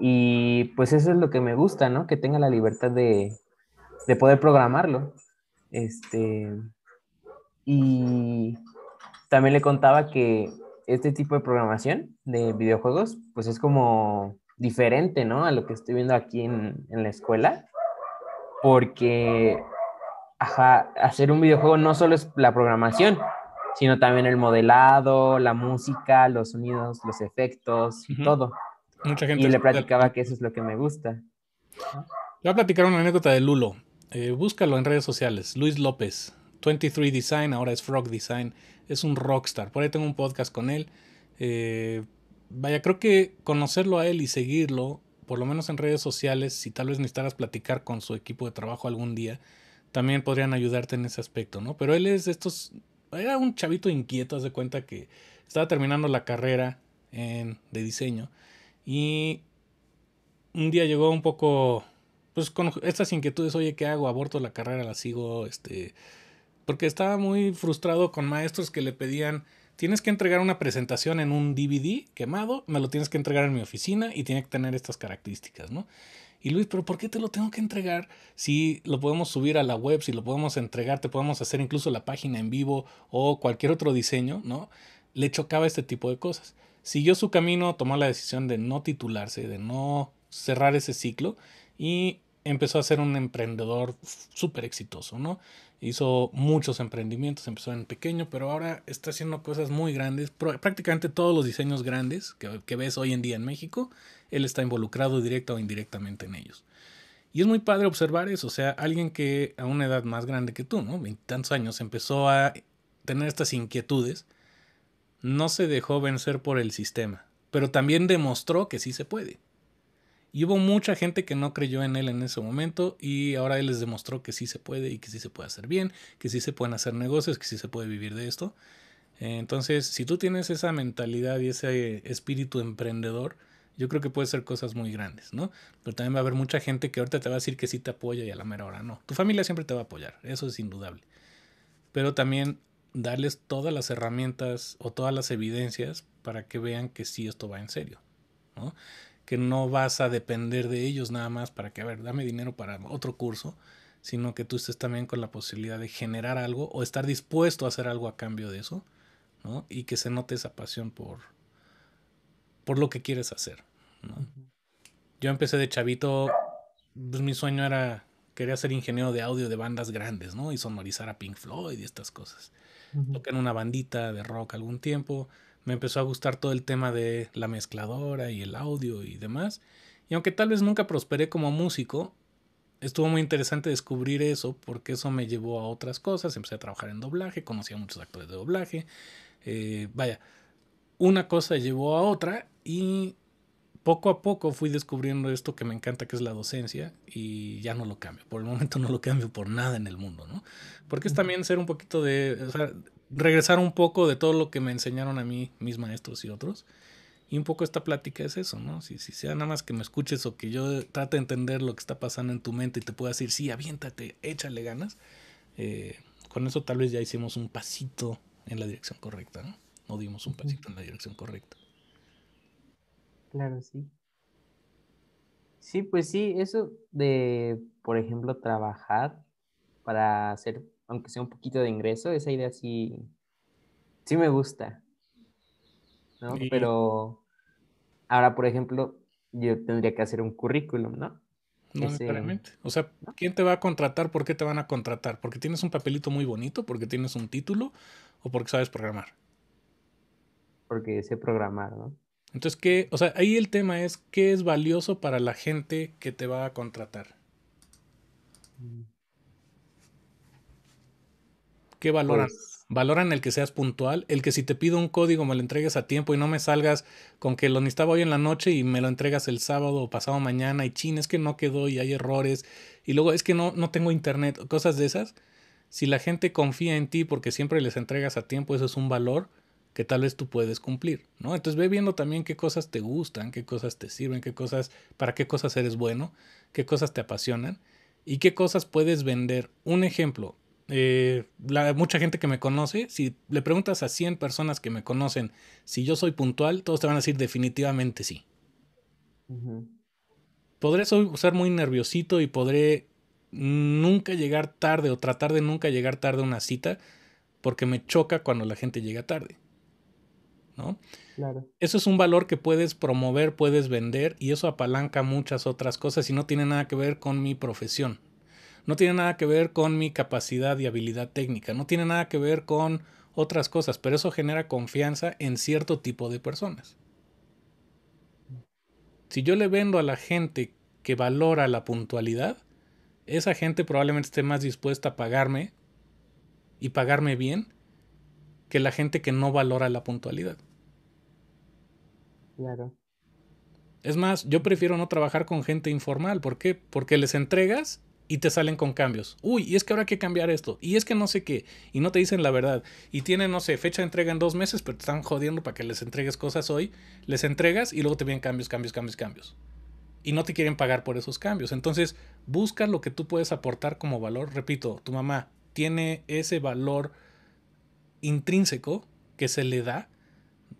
y pues eso es lo que me gusta, ¿no? Que tenga la libertad de, de poder programarlo. Este, y también le contaba que este tipo de programación de videojuegos, pues es como diferente, ¿no? A lo que estoy viendo aquí en, en la escuela, porque hacer un videojuego no solo es la programación, sino también el modelado, la música, los sonidos, los efectos, todo. Mucha gente y le platicaba que eso es lo que me gusta. Le voy a platicar una anécdota de Lulo. Eh, búscalo en redes sociales. Luis López, 23 Design, ahora es Frog Design. Es un rockstar. Por ahí tengo un podcast con él. Eh, vaya, creo que conocerlo a él y seguirlo, por lo menos en redes sociales, si tal vez necesitaras platicar con su equipo de trabajo algún día, también podrían ayudarte en ese aspecto, ¿no? Pero él es estos, era un chavito inquieto, haz de cuenta que estaba terminando la carrera en, de diseño y un día llegó un poco, pues con estas inquietudes, oye, ¿qué hago? ¿Aborto la carrera? ¿La sigo? Este, porque estaba muy frustrado con maestros que le pedían, tienes que entregar una presentación en un DVD quemado, me lo tienes que entregar en mi oficina y tiene que tener estas características, ¿no? Y Luis, pero ¿por qué te lo tengo que entregar si lo podemos subir a la web, si lo podemos entregar, te podemos hacer incluso la página en vivo o cualquier otro diseño, ¿no? Le chocaba este tipo de cosas. Siguió su camino, tomó la decisión de no titularse, de no cerrar ese ciclo y empezó a ser un emprendedor súper exitoso, ¿no? Hizo muchos emprendimientos, empezó en pequeño, pero ahora está haciendo cosas muy grandes. Prácticamente todos los diseños grandes que, que ves hoy en día en México él está involucrado directa o indirectamente en ellos. Y es muy padre observar eso, o sea, alguien que a una edad más grande que tú, ¿no? Veintitantos años, empezó a tener estas inquietudes, no se dejó vencer por el sistema, pero también demostró que sí se puede. Y hubo mucha gente que no creyó en él en ese momento y ahora él les demostró que sí se puede y que sí se puede hacer bien, que sí se pueden hacer negocios, que sí se puede vivir de esto. Entonces, si tú tienes esa mentalidad y ese espíritu emprendedor, yo creo que puede ser cosas muy grandes, ¿no? Pero también va a haber mucha gente que ahorita te va a decir que sí te apoya y a la mera hora no. Tu familia siempre te va a apoyar, eso es indudable. Pero también darles todas las herramientas o todas las evidencias para que vean que sí esto va en serio, ¿no? Que no vas a depender de ellos nada más para que, a ver, dame dinero para otro curso, sino que tú estés también con la posibilidad de generar algo o estar dispuesto a hacer algo a cambio de eso, ¿no? Y que se note esa pasión por, por lo que quieres hacer. Yo empecé de chavito, pues mi sueño era, quería ser ingeniero de audio de bandas grandes, ¿no? Y sonorizar a Pink Floyd y estas cosas. en una bandita de rock algún tiempo, me empezó a gustar todo el tema de la mezcladora y el audio y demás. Y aunque tal vez nunca prosperé como músico, estuvo muy interesante descubrir eso porque eso me llevó a otras cosas. Empecé a trabajar en doblaje, conocí a muchos actores de doblaje. Eh, vaya, una cosa llevó a otra y poco a poco fui descubriendo esto que me encanta, que es la docencia, y ya no lo cambio. Por el momento no lo cambio por nada en el mundo, ¿no? Porque es también ser un poquito de, o sea, regresar un poco de todo lo que me enseñaron a mí, mis maestros y otros. Y un poco esta plática es eso, ¿no? Si, si sea nada más que me escuches o que yo trate de entender lo que está pasando en tu mente y te pueda decir, sí, aviéntate, échale ganas, eh, con eso tal vez ya hicimos un pasito en la dirección correcta, ¿no? No dimos un pasito en la dirección correcta claro, sí. Sí, pues sí, eso de, por ejemplo, trabajar para hacer, aunque sea un poquito de ingreso, esa idea sí, sí me gusta. ¿no? Pero ahora, por ejemplo, yo tendría que hacer un currículum, ¿no? No O sea, ¿quién te va a contratar? ¿Por qué te van a contratar? ¿Porque tienes un papelito muy bonito? ¿Porque tienes un título? ¿O porque sabes programar? Porque sé programar, ¿no? Entonces, ¿qué? O sea, ahí el tema es qué es valioso para la gente que te va a contratar. ¿Qué valoran? Pues valoran el que seas puntual, el que si te pido un código me lo entregues a tiempo y no me salgas con que lo necesitaba hoy en la noche y me lo entregas el sábado o pasado mañana y chin, es que no quedó y hay errores y luego es que no, no tengo internet, cosas de esas. Si la gente confía en ti porque siempre les entregas a tiempo, eso es un valor que tal vez tú puedes cumplir, ¿no? Entonces ve viendo también qué cosas te gustan, qué cosas te sirven, qué cosas, para qué cosas eres bueno, qué cosas te apasionan y qué cosas puedes vender. Un ejemplo, eh, la, mucha gente que me conoce, si le preguntas a 100 personas que me conocen si yo soy puntual, todos te van a decir definitivamente sí. Podré ser muy nerviosito y podré nunca llegar tarde o tratar de nunca llegar tarde a una cita porque me choca cuando la gente llega tarde. Eso es un valor que puedes promover, puedes vender y eso apalanca muchas otras cosas y no tiene nada que ver con mi profesión. No tiene nada que ver con mi capacidad y habilidad técnica, no tiene nada que ver con otras cosas, pero eso genera confianza en cierto tipo de personas. Si yo le vendo a la gente que valora la puntualidad, esa gente probablemente esté más dispuesta a pagarme y pagarme bien que la gente que no valora la puntualidad. Claro. Es más, yo prefiero no trabajar con gente informal. ¿Por qué? Porque les entregas y te salen con cambios. Uy, y es que habrá que cambiar esto. Y es que no sé qué. Y no te dicen la verdad. Y tienen, no sé, fecha de entrega en dos meses, pero te están jodiendo para que les entregues cosas hoy. Les entregas y luego te vienen cambios, cambios, cambios, cambios. Y no te quieren pagar por esos cambios. Entonces, busca lo que tú puedes aportar como valor. Repito, tu mamá tiene ese valor intrínseco que se le da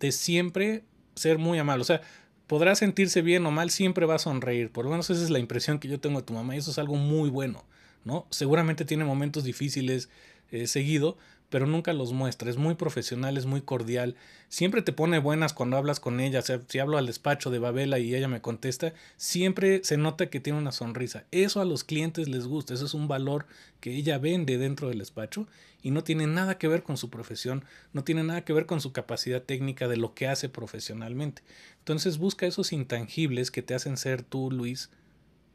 de siempre ser muy amable. O sea, podrá sentirse bien o mal, siempre va a sonreír. Por lo menos esa es la impresión que yo tengo de tu mamá y eso es algo muy bueno, ¿no? Seguramente tiene momentos difíciles eh, seguido, pero nunca los muestra. Es muy profesional, es muy cordial. Siempre te pone buenas cuando hablas con ella. si hablo al despacho de Babela y ella me contesta, siempre se nota que tiene una sonrisa. Eso a los clientes les gusta. Eso es un valor que ella vende dentro del despacho y no tiene nada que ver con su profesión, no tiene nada que ver con su capacidad técnica de lo que hace profesionalmente. Entonces busca esos intangibles que te hacen ser tú, Luis,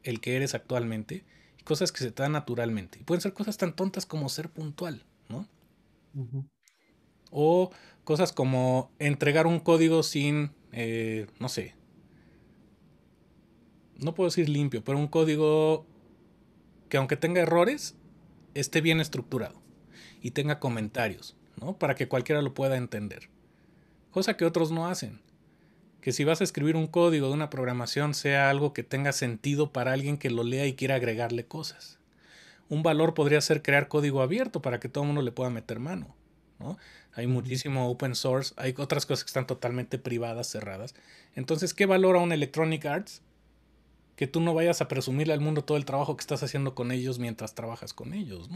el que eres actualmente, cosas que se te dan naturalmente. Y pueden ser cosas tan tontas como ser puntual. O cosas como entregar un código sin, eh, no sé, no puedo decir limpio, pero un código que aunque tenga errores, esté bien estructurado y tenga comentarios, ¿no? Para que cualquiera lo pueda entender. Cosa que otros no hacen. Que si vas a escribir un código de una programación sea algo que tenga sentido para alguien que lo lea y quiera agregarle cosas un valor podría ser crear código abierto para que todo el mundo le pueda meter mano. Hay muchísimo open source, hay otras cosas que están totalmente privadas, cerradas. Entonces, ¿qué valor a un Electronic Arts? Que tú no vayas a presumirle al mundo todo el trabajo que estás haciendo con ellos mientras trabajas con ellos.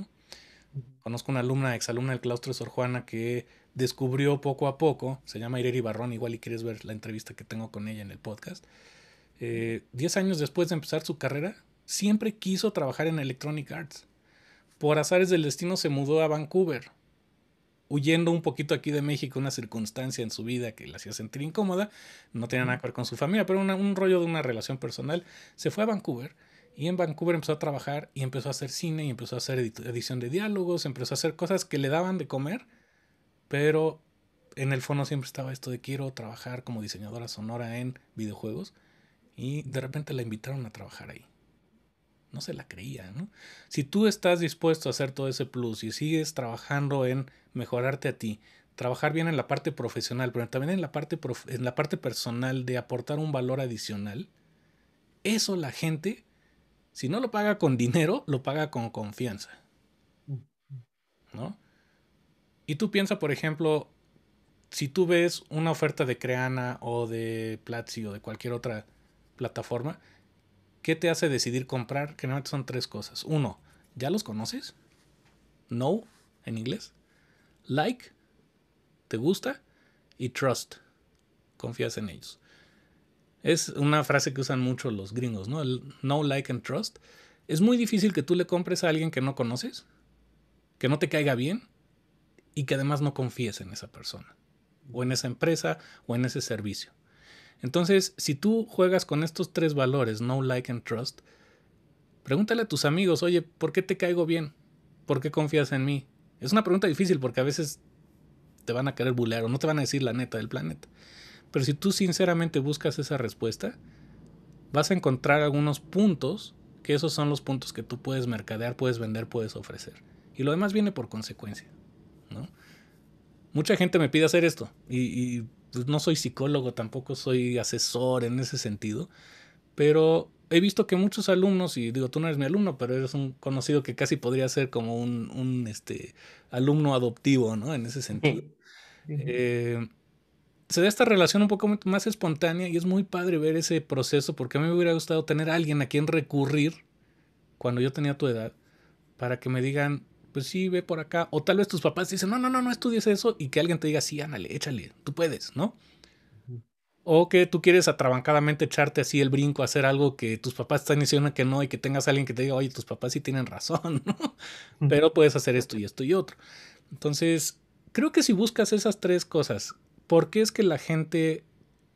Conozco una alumna, exalumna del claustro de Sor Juana, que descubrió poco a poco, se llama Ireri Barrón, igual y quieres ver la entrevista que tengo con ella en el podcast. Eh, diez años después de empezar su carrera, siempre quiso trabajar en Electronic Arts. Por azares del destino se mudó a Vancouver, huyendo un poquito aquí de México, una circunstancia en su vida que la hacía sentir incómoda, no tenía nada que ver con su familia, pero un rollo de una relación personal, se fue a Vancouver y en Vancouver empezó a trabajar y empezó a hacer cine y empezó a hacer edición de diálogos, empezó a hacer cosas que le daban de comer, pero en el fondo siempre estaba esto de quiero trabajar como diseñadora sonora en videojuegos y de repente la invitaron a trabajar ahí no se la creía, ¿no? Si tú estás dispuesto a hacer todo ese plus y sigues trabajando en mejorarte a ti, trabajar bien en la parte profesional, pero también en la parte, en la parte personal de aportar un valor adicional, eso la gente, si no lo paga con dinero, lo paga con confianza. ¿No? Y tú piensas, por ejemplo, si tú ves una oferta de Creana o de Platzi o de cualquier otra plataforma, ¿Qué te hace decidir comprar? Generalmente son tres cosas. Uno, ¿ya los conoces? No, en inglés. Like, ¿te gusta? Y trust, confías en ellos. Es una frase que usan mucho los gringos, ¿no? El no like and trust. Es muy difícil que tú le compres a alguien que no conoces, que no te caiga bien y que además no confíes en esa persona, o en esa empresa, o en ese servicio. Entonces, si tú juegas con estos tres valores, no like and trust, pregúntale a tus amigos, oye, ¿por qué te caigo bien? ¿Por qué confías en mí? Es una pregunta difícil porque a veces te van a querer bulear o no te van a decir la neta del planeta. Pero si tú sinceramente buscas esa respuesta, vas a encontrar algunos puntos que esos son los puntos que tú puedes mercadear, puedes vender, puedes ofrecer. Y lo demás viene por consecuencia. Mucha gente me pide hacer esto y pues, no soy psicólogo, tampoco soy asesor en ese sentido, pero he visto que muchos alumnos, y digo, tú no eres mi alumno, pero eres un conocido que casi podría ser como un, este, alumno adoptivo, ¿no? En ese sentido. Eh, se da esta relación un poco más espontánea y es muy padre ver ese proceso porque a mí me hubiera gustado tener a alguien a quien recurrir cuando yo tenía tu edad para que me digan, pues sí, ve por acá. O tal vez tus papás dicen, no, no, no, no estudies eso y que alguien te diga, sí, ándale, échale, tú puedes, ¿no? O que tú quieres atrabancadamente echarte así el brinco, hacer algo que tus papás están diciendo que no y que tengas alguien que te diga, oye, tus papás sí tienen razón, ¿no? Pero puedes hacer esto y esto y otro. Entonces, creo que si buscas esas tres cosas, ¿por qué es que la gente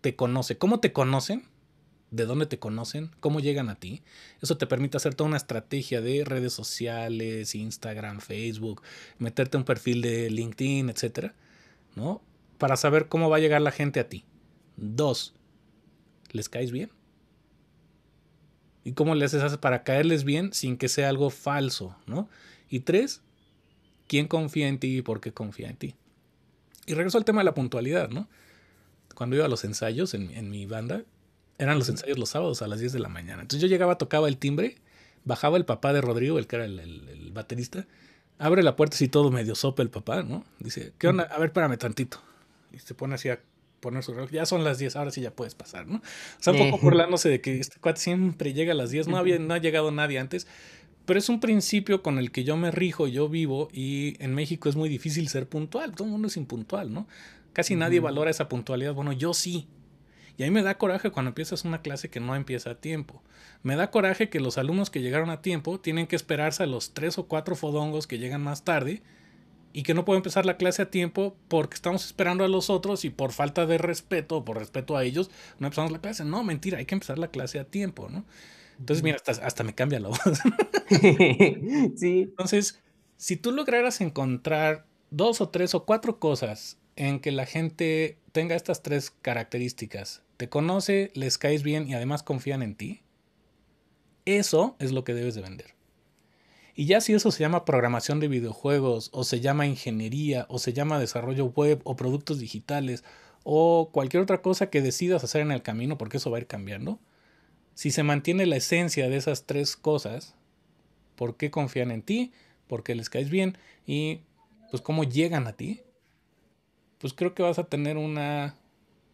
te conoce? ¿Cómo te conocen? de dónde te conocen, cómo llegan a ti. Eso te permite hacer toda una estrategia de redes sociales, Instagram, Facebook, meterte un perfil de LinkedIn, etcétera, ¿no? Para saber cómo va a llegar la gente a ti. Dos, ¿les caes bien? ¿Y cómo le haces para caerles bien sin que sea algo falso, ¿no? Y tres, ¿quién confía en ti y por qué confía en ti? Y regreso al tema de la puntualidad, ¿no? Cuando iba a los ensayos en, en mi banda, eran los ensayos los sábados a las 10 de la mañana. Entonces yo llegaba, tocaba el timbre, bajaba el papá de Rodrigo, el que era el, baterista, abre la puerta y todo medio sopa el papá, ¿no? Dice, ¿qué onda? A ver, espérame tantito. Y se pone así a poner su reloj. Ya son las 10, ahora sí ya puedes pasar, ¿no? O sea, un poco eh. burlándose de que este cuate siempre llega a las 10, no, había, no ha llegado nadie antes. Pero es un principio con el que yo me rijo, yo vivo, y en México es muy difícil ser puntual, todo el mundo es impuntual, ¿no? Casi nadie valora esa puntualidad. Bueno, yo sí, y ahí me da coraje cuando empiezas una clase que no empieza a tiempo. Me da coraje que los alumnos que llegaron a tiempo tienen que esperarse a los tres o cuatro fodongos que llegan más tarde y que no puedo empezar la clase a tiempo porque estamos esperando a los otros y por falta de respeto o por respeto a ellos no empezamos la clase. No, mentira, hay que empezar la clase a tiempo, ¿no? Entonces, mira, hasta, hasta me cambia la voz. sí. Entonces, si tú lograras encontrar dos o tres o cuatro cosas en que la gente tenga estas tres características. Te conoce, les caes bien y además confían en ti. Eso es lo que debes de vender. Y ya si eso se llama programación de videojuegos, o se llama ingeniería, o se llama desarrollo web, o productos digitales, o cualquier otra cosa que decidas hacer en el camino, porque eso va a ir cambiando, si se mantiene la esencia de esas tres cosas, ¿por qué confían en ti? ¿Por qué les caes bien? Y pues cómo llegan a ti, pues creo que vas a tener una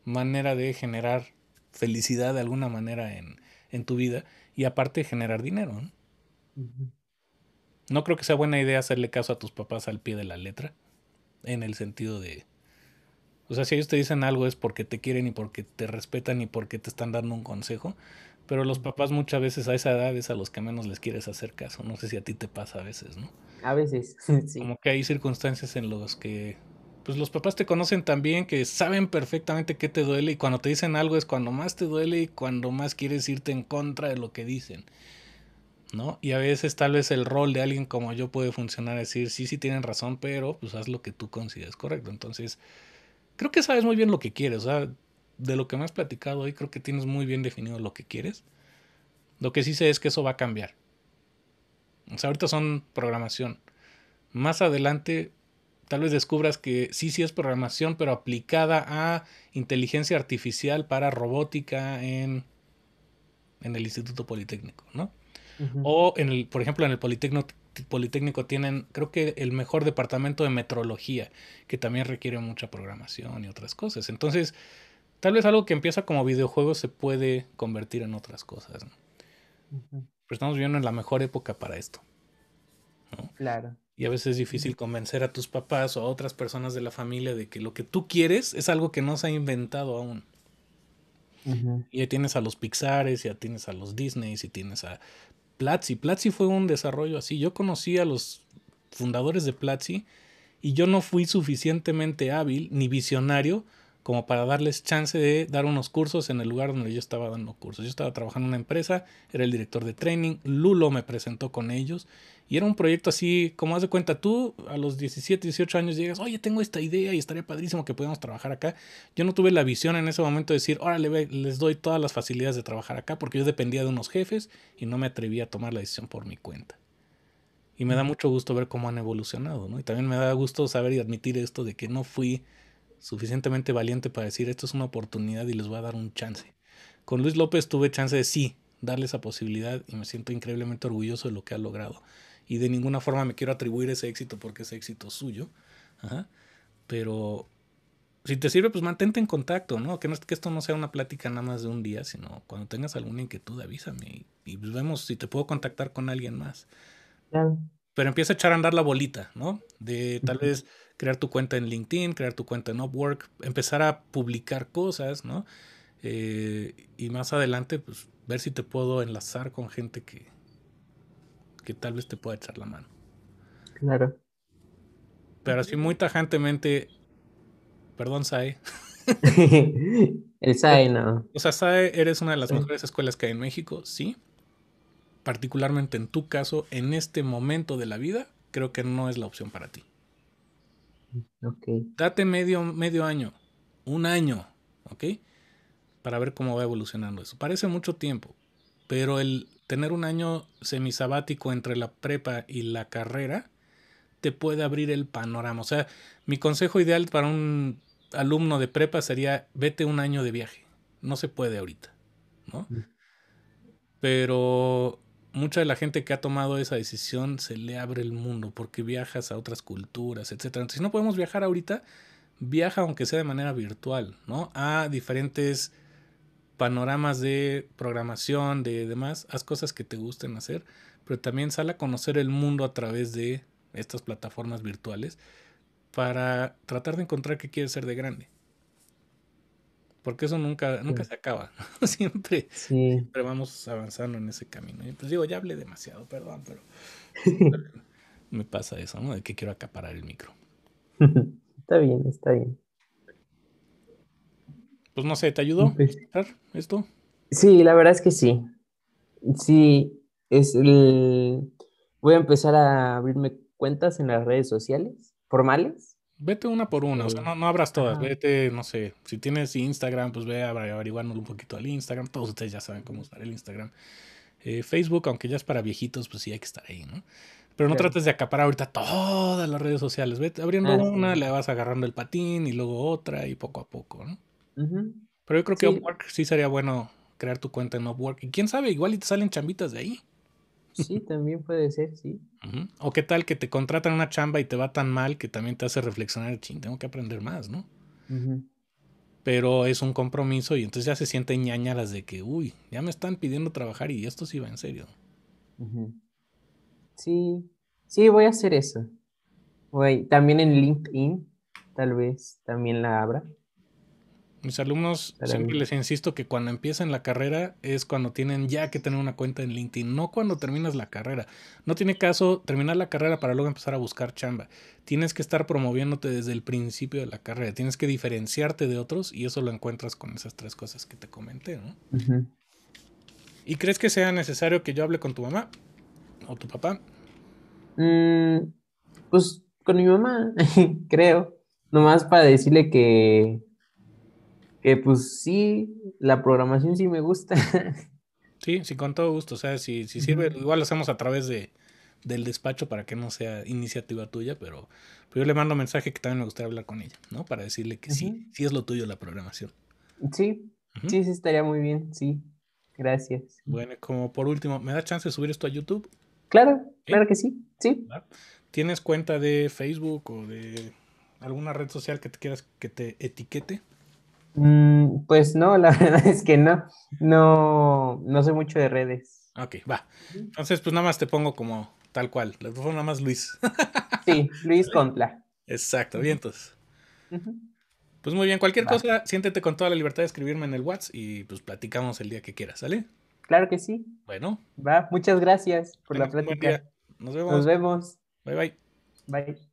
manera de generar felicidad de alguna manera en, en tu vida y aparte generar dinero. ¿no? no creo que sea buena idea hacerle caso a tus papás al pie de la letra, en el sentido de, o sea, si ellos te dicen algo es porque te quieren y porque te respetan y porque te están dando un consejo. Pero los papás muchas veces a esa edad es a los que menos les quieres hacer caso. No sé si a ti te pasa a veces, ¿no? A veces, sí. Como que hay circunstancias en las que pues los papás te conocen también, que saben perfectamente qué te duele y cuando te dicen algo es cuando más te duele y cuando más quieres irte en contra de lo que dicen. ¿No? Y a veces tal vez el rol de alguien como yo puede funcionar, decir, sí, sí tienen razón, pero pues haz lo que tú consideres correcto. Entonces, creo que sabes muy bien lo que quieres. O sea, de lo que me has platicado hoy, creo que tienes muy bien definido lo que quieres. Lo que sí sé es que eso va a cambiar. O sea, ahorita son programación. Más adelante Tal vez descubras que sí, sí es programación, pero aplicada a inteligencia artificial para robótica en, en el Instituto Politécnico, ¿no? O, en el, por ejemplo, en el Politécnico, tienen, creo que el mejor departamento de metrología, que también requiere mucha programación y otras cosas. Entonces, tal vez algo que empieza como videojuego se puede convertir en otras cosas. Pero estamos viviendo en la mejor época para esto. Claro y a veces es difícil convencer a tus papás o a otras personas de la familia de que lo que tú quieres es algo que no se ha inventado aún. Y ahí tienes a los Pixares, ya tienes a los Disney, y tienes a Platzi. Platzi fue un desarrollo así. Yo conocí a los fundadores de Platzi y yo no fui suficientemente hábil ni visionario como para darles chance de dar unos cursos en el lugar donde yo estaba dando cursos. Yo estaba trabajando en una empresa, era el director de training, Lulo me presentó con ellos y era un proyecto así, como haz de cuenta, tú a los 17, 18 años llegas, oye, tengo esta idea y estaría padrísimo que podamos trabajar acá. Yo no tuve la visión en ese momento de decir, órale, les doy todas las facilidades de trabajar acá, porque yo dependía de unos jefes y no me atreví a tomar la decisión por mi cuenta. Y me da mucho gusto ver cómo han evolucionado, ¿no? Y también me da gusto saber y admitir esto de que no fui suficientemente valiente para decir, esto es una oportunidad y les voy a dar un chance. Con Luis López tuve chance de sí, darle esa posibilidad y me siento increíblemente orgulloso de lo que ha logrado y de ninguna forma me quiero atribuir ese éxito porque es éxito suyo. Pero si te sirve, pues mantente en contacto, ¿no? Que, ¿no? que, esto no sea una plática nada más de un día, sino cuando tengas alguna inquietud, avísame y, pues vemos si te puedo contactar con alguien más. Pero empieza a echar a andar la bolita, ¿no? De tal vez crear tu cuenta en LinkedIn, crear tu cuenta en Upwork, empezar a publicar cosas, ¿no? Eh, y más adelante, pues ver si te puedo enlazar con gente que, que tal vez te pueda echar la mano. Claro. Pero así muy tajantemente, perdón, Sae. el SAE no. O sea, SAE eres una de las mejores escuelas que hay en México, sí. Particularmente en tu caso, en este momento de la vida, creo que no es la opción para ti. Ok. Date medio, medio año, un año, ¿ok? Para ver cómo va evolucionando eso. Parece mucho tiempo, pero el tener un año semisabático entre la prepa y la carrera te puede abrir el panorama. O sea, mi consejo ideal para un alumno de prepa sería vete un año de viaje. No se puede ahorita, ¿no? Mm. Pero mucha de la gente que ha tomado esa decisión se le abre el mundo porque viajas a otras culturas, etc. Entonces, si no podemos viajar ahorita, viaja aunque sea de manera virtual, ¿no? A diferentes panoramas de programación, de demás, haz cosas que te gusten hacer, pero también sal a conocer el mundo a través de estas plataformas virtuales para tratar de encontrar qué quieres ser de grande. Porque eso nunca, nunca se acaba. siempre, siempre vamos avanzando en ese camino. Y pues digo, ya hablé demasiado, perdón, pero me pasa eso, ¿no? De que quiero acaparar el micro. está bien, está bien. Pues no sé, ¿te ayudó esto? Sí, la verdad es que sí. Sí, es el... voy a empezar a abrirme cuentas en las redes sociales formales. Vete una por una, o sea, no, abras todas, vete, no sé, si tienes Instagram, pues ve a averiguarnos un poquito al Instagram, todos ustedes ya saben cómo usar el Instagram. Eh, Facebook, aunque ya es para viejitos, pues sí hay que estar ahí, ¿no? Pero no trates de acaparar ahorita todas las redes sociales, vete abriendo ah, una, le vas agarrando el patín y luego otra y poco a poco, ¿no? Pero yo creo que sí. sí sería bueno crear tu cuenta en Upwork. Y quién sabe, igual y te salen chambitas de ahí. Sí, también puede ser, sí. O qué tal que te contratan una chamba y te va tan mal que también te hace reflexionar, ching, tengo que aprender más, ¿no? Pero es un compromiso y entonces ya se sienten ñañaras de que, uy, ya me están pidiendo trabajar y esto sí va en serio. Sí, sí, voy a hacer eso. También en LinkedIn, tal vez también la abra. Mis alumnos siempre les insisto que cuando empiezan la carrera es cuando tienen ya que tener una cuenta en LinkedIn, no cuando terminas la carrera. No tiene caso terminar la carrera para luego empezar a buscar chamba. Tienes que estar promoviéndote desde el principio de la carrera, tienes que diferenciarte de otros y eso lo encuentras con esas tres cosas que te comenté, ¿no? ¿Y crees que sea necesario que yo hable con tu mamá o tu papá? Mm, pues con mi mamá, creo. Nomás para decirle que pues sí, la programación sí me gusta. Sí, sí, con todo gusto. O sea, si, si sirve, igual lo hacemos a través de, del despacho para que no sea iniciativa tuya, pero, yo le mando mensaje que también me gustaría hablar con ella, ¿no? Para decirle que sí, sí es lo tuyo la programación. Sí, sí, sí estaría muy bien, sí. Gracias. Bueno, como por último, ¿me da chance de subir esto a YouTube? Claro, claro que sí, sí. ¿Tienes cuenta de Facebook o de alguna red social que te quieras que te etiquete? Mm, pues no, la verdad es que no. No, no sé mucho de redes. Ok, va. Entonces, pues nada más te pongo como tal cual. Le pongo nada más Luis. sí, Luis Contla. Exacto, bien entonces. Pues muy bien, cualquier cosa, siéntete con toda la libertad de escribirme en el WhatsApp y pues platicamos el día que quieras, ¿sale? Claro que sí. Bueno. Va, muchas gracias por la plática. Nos vemos. Nos vemos. Bye bye. Bye.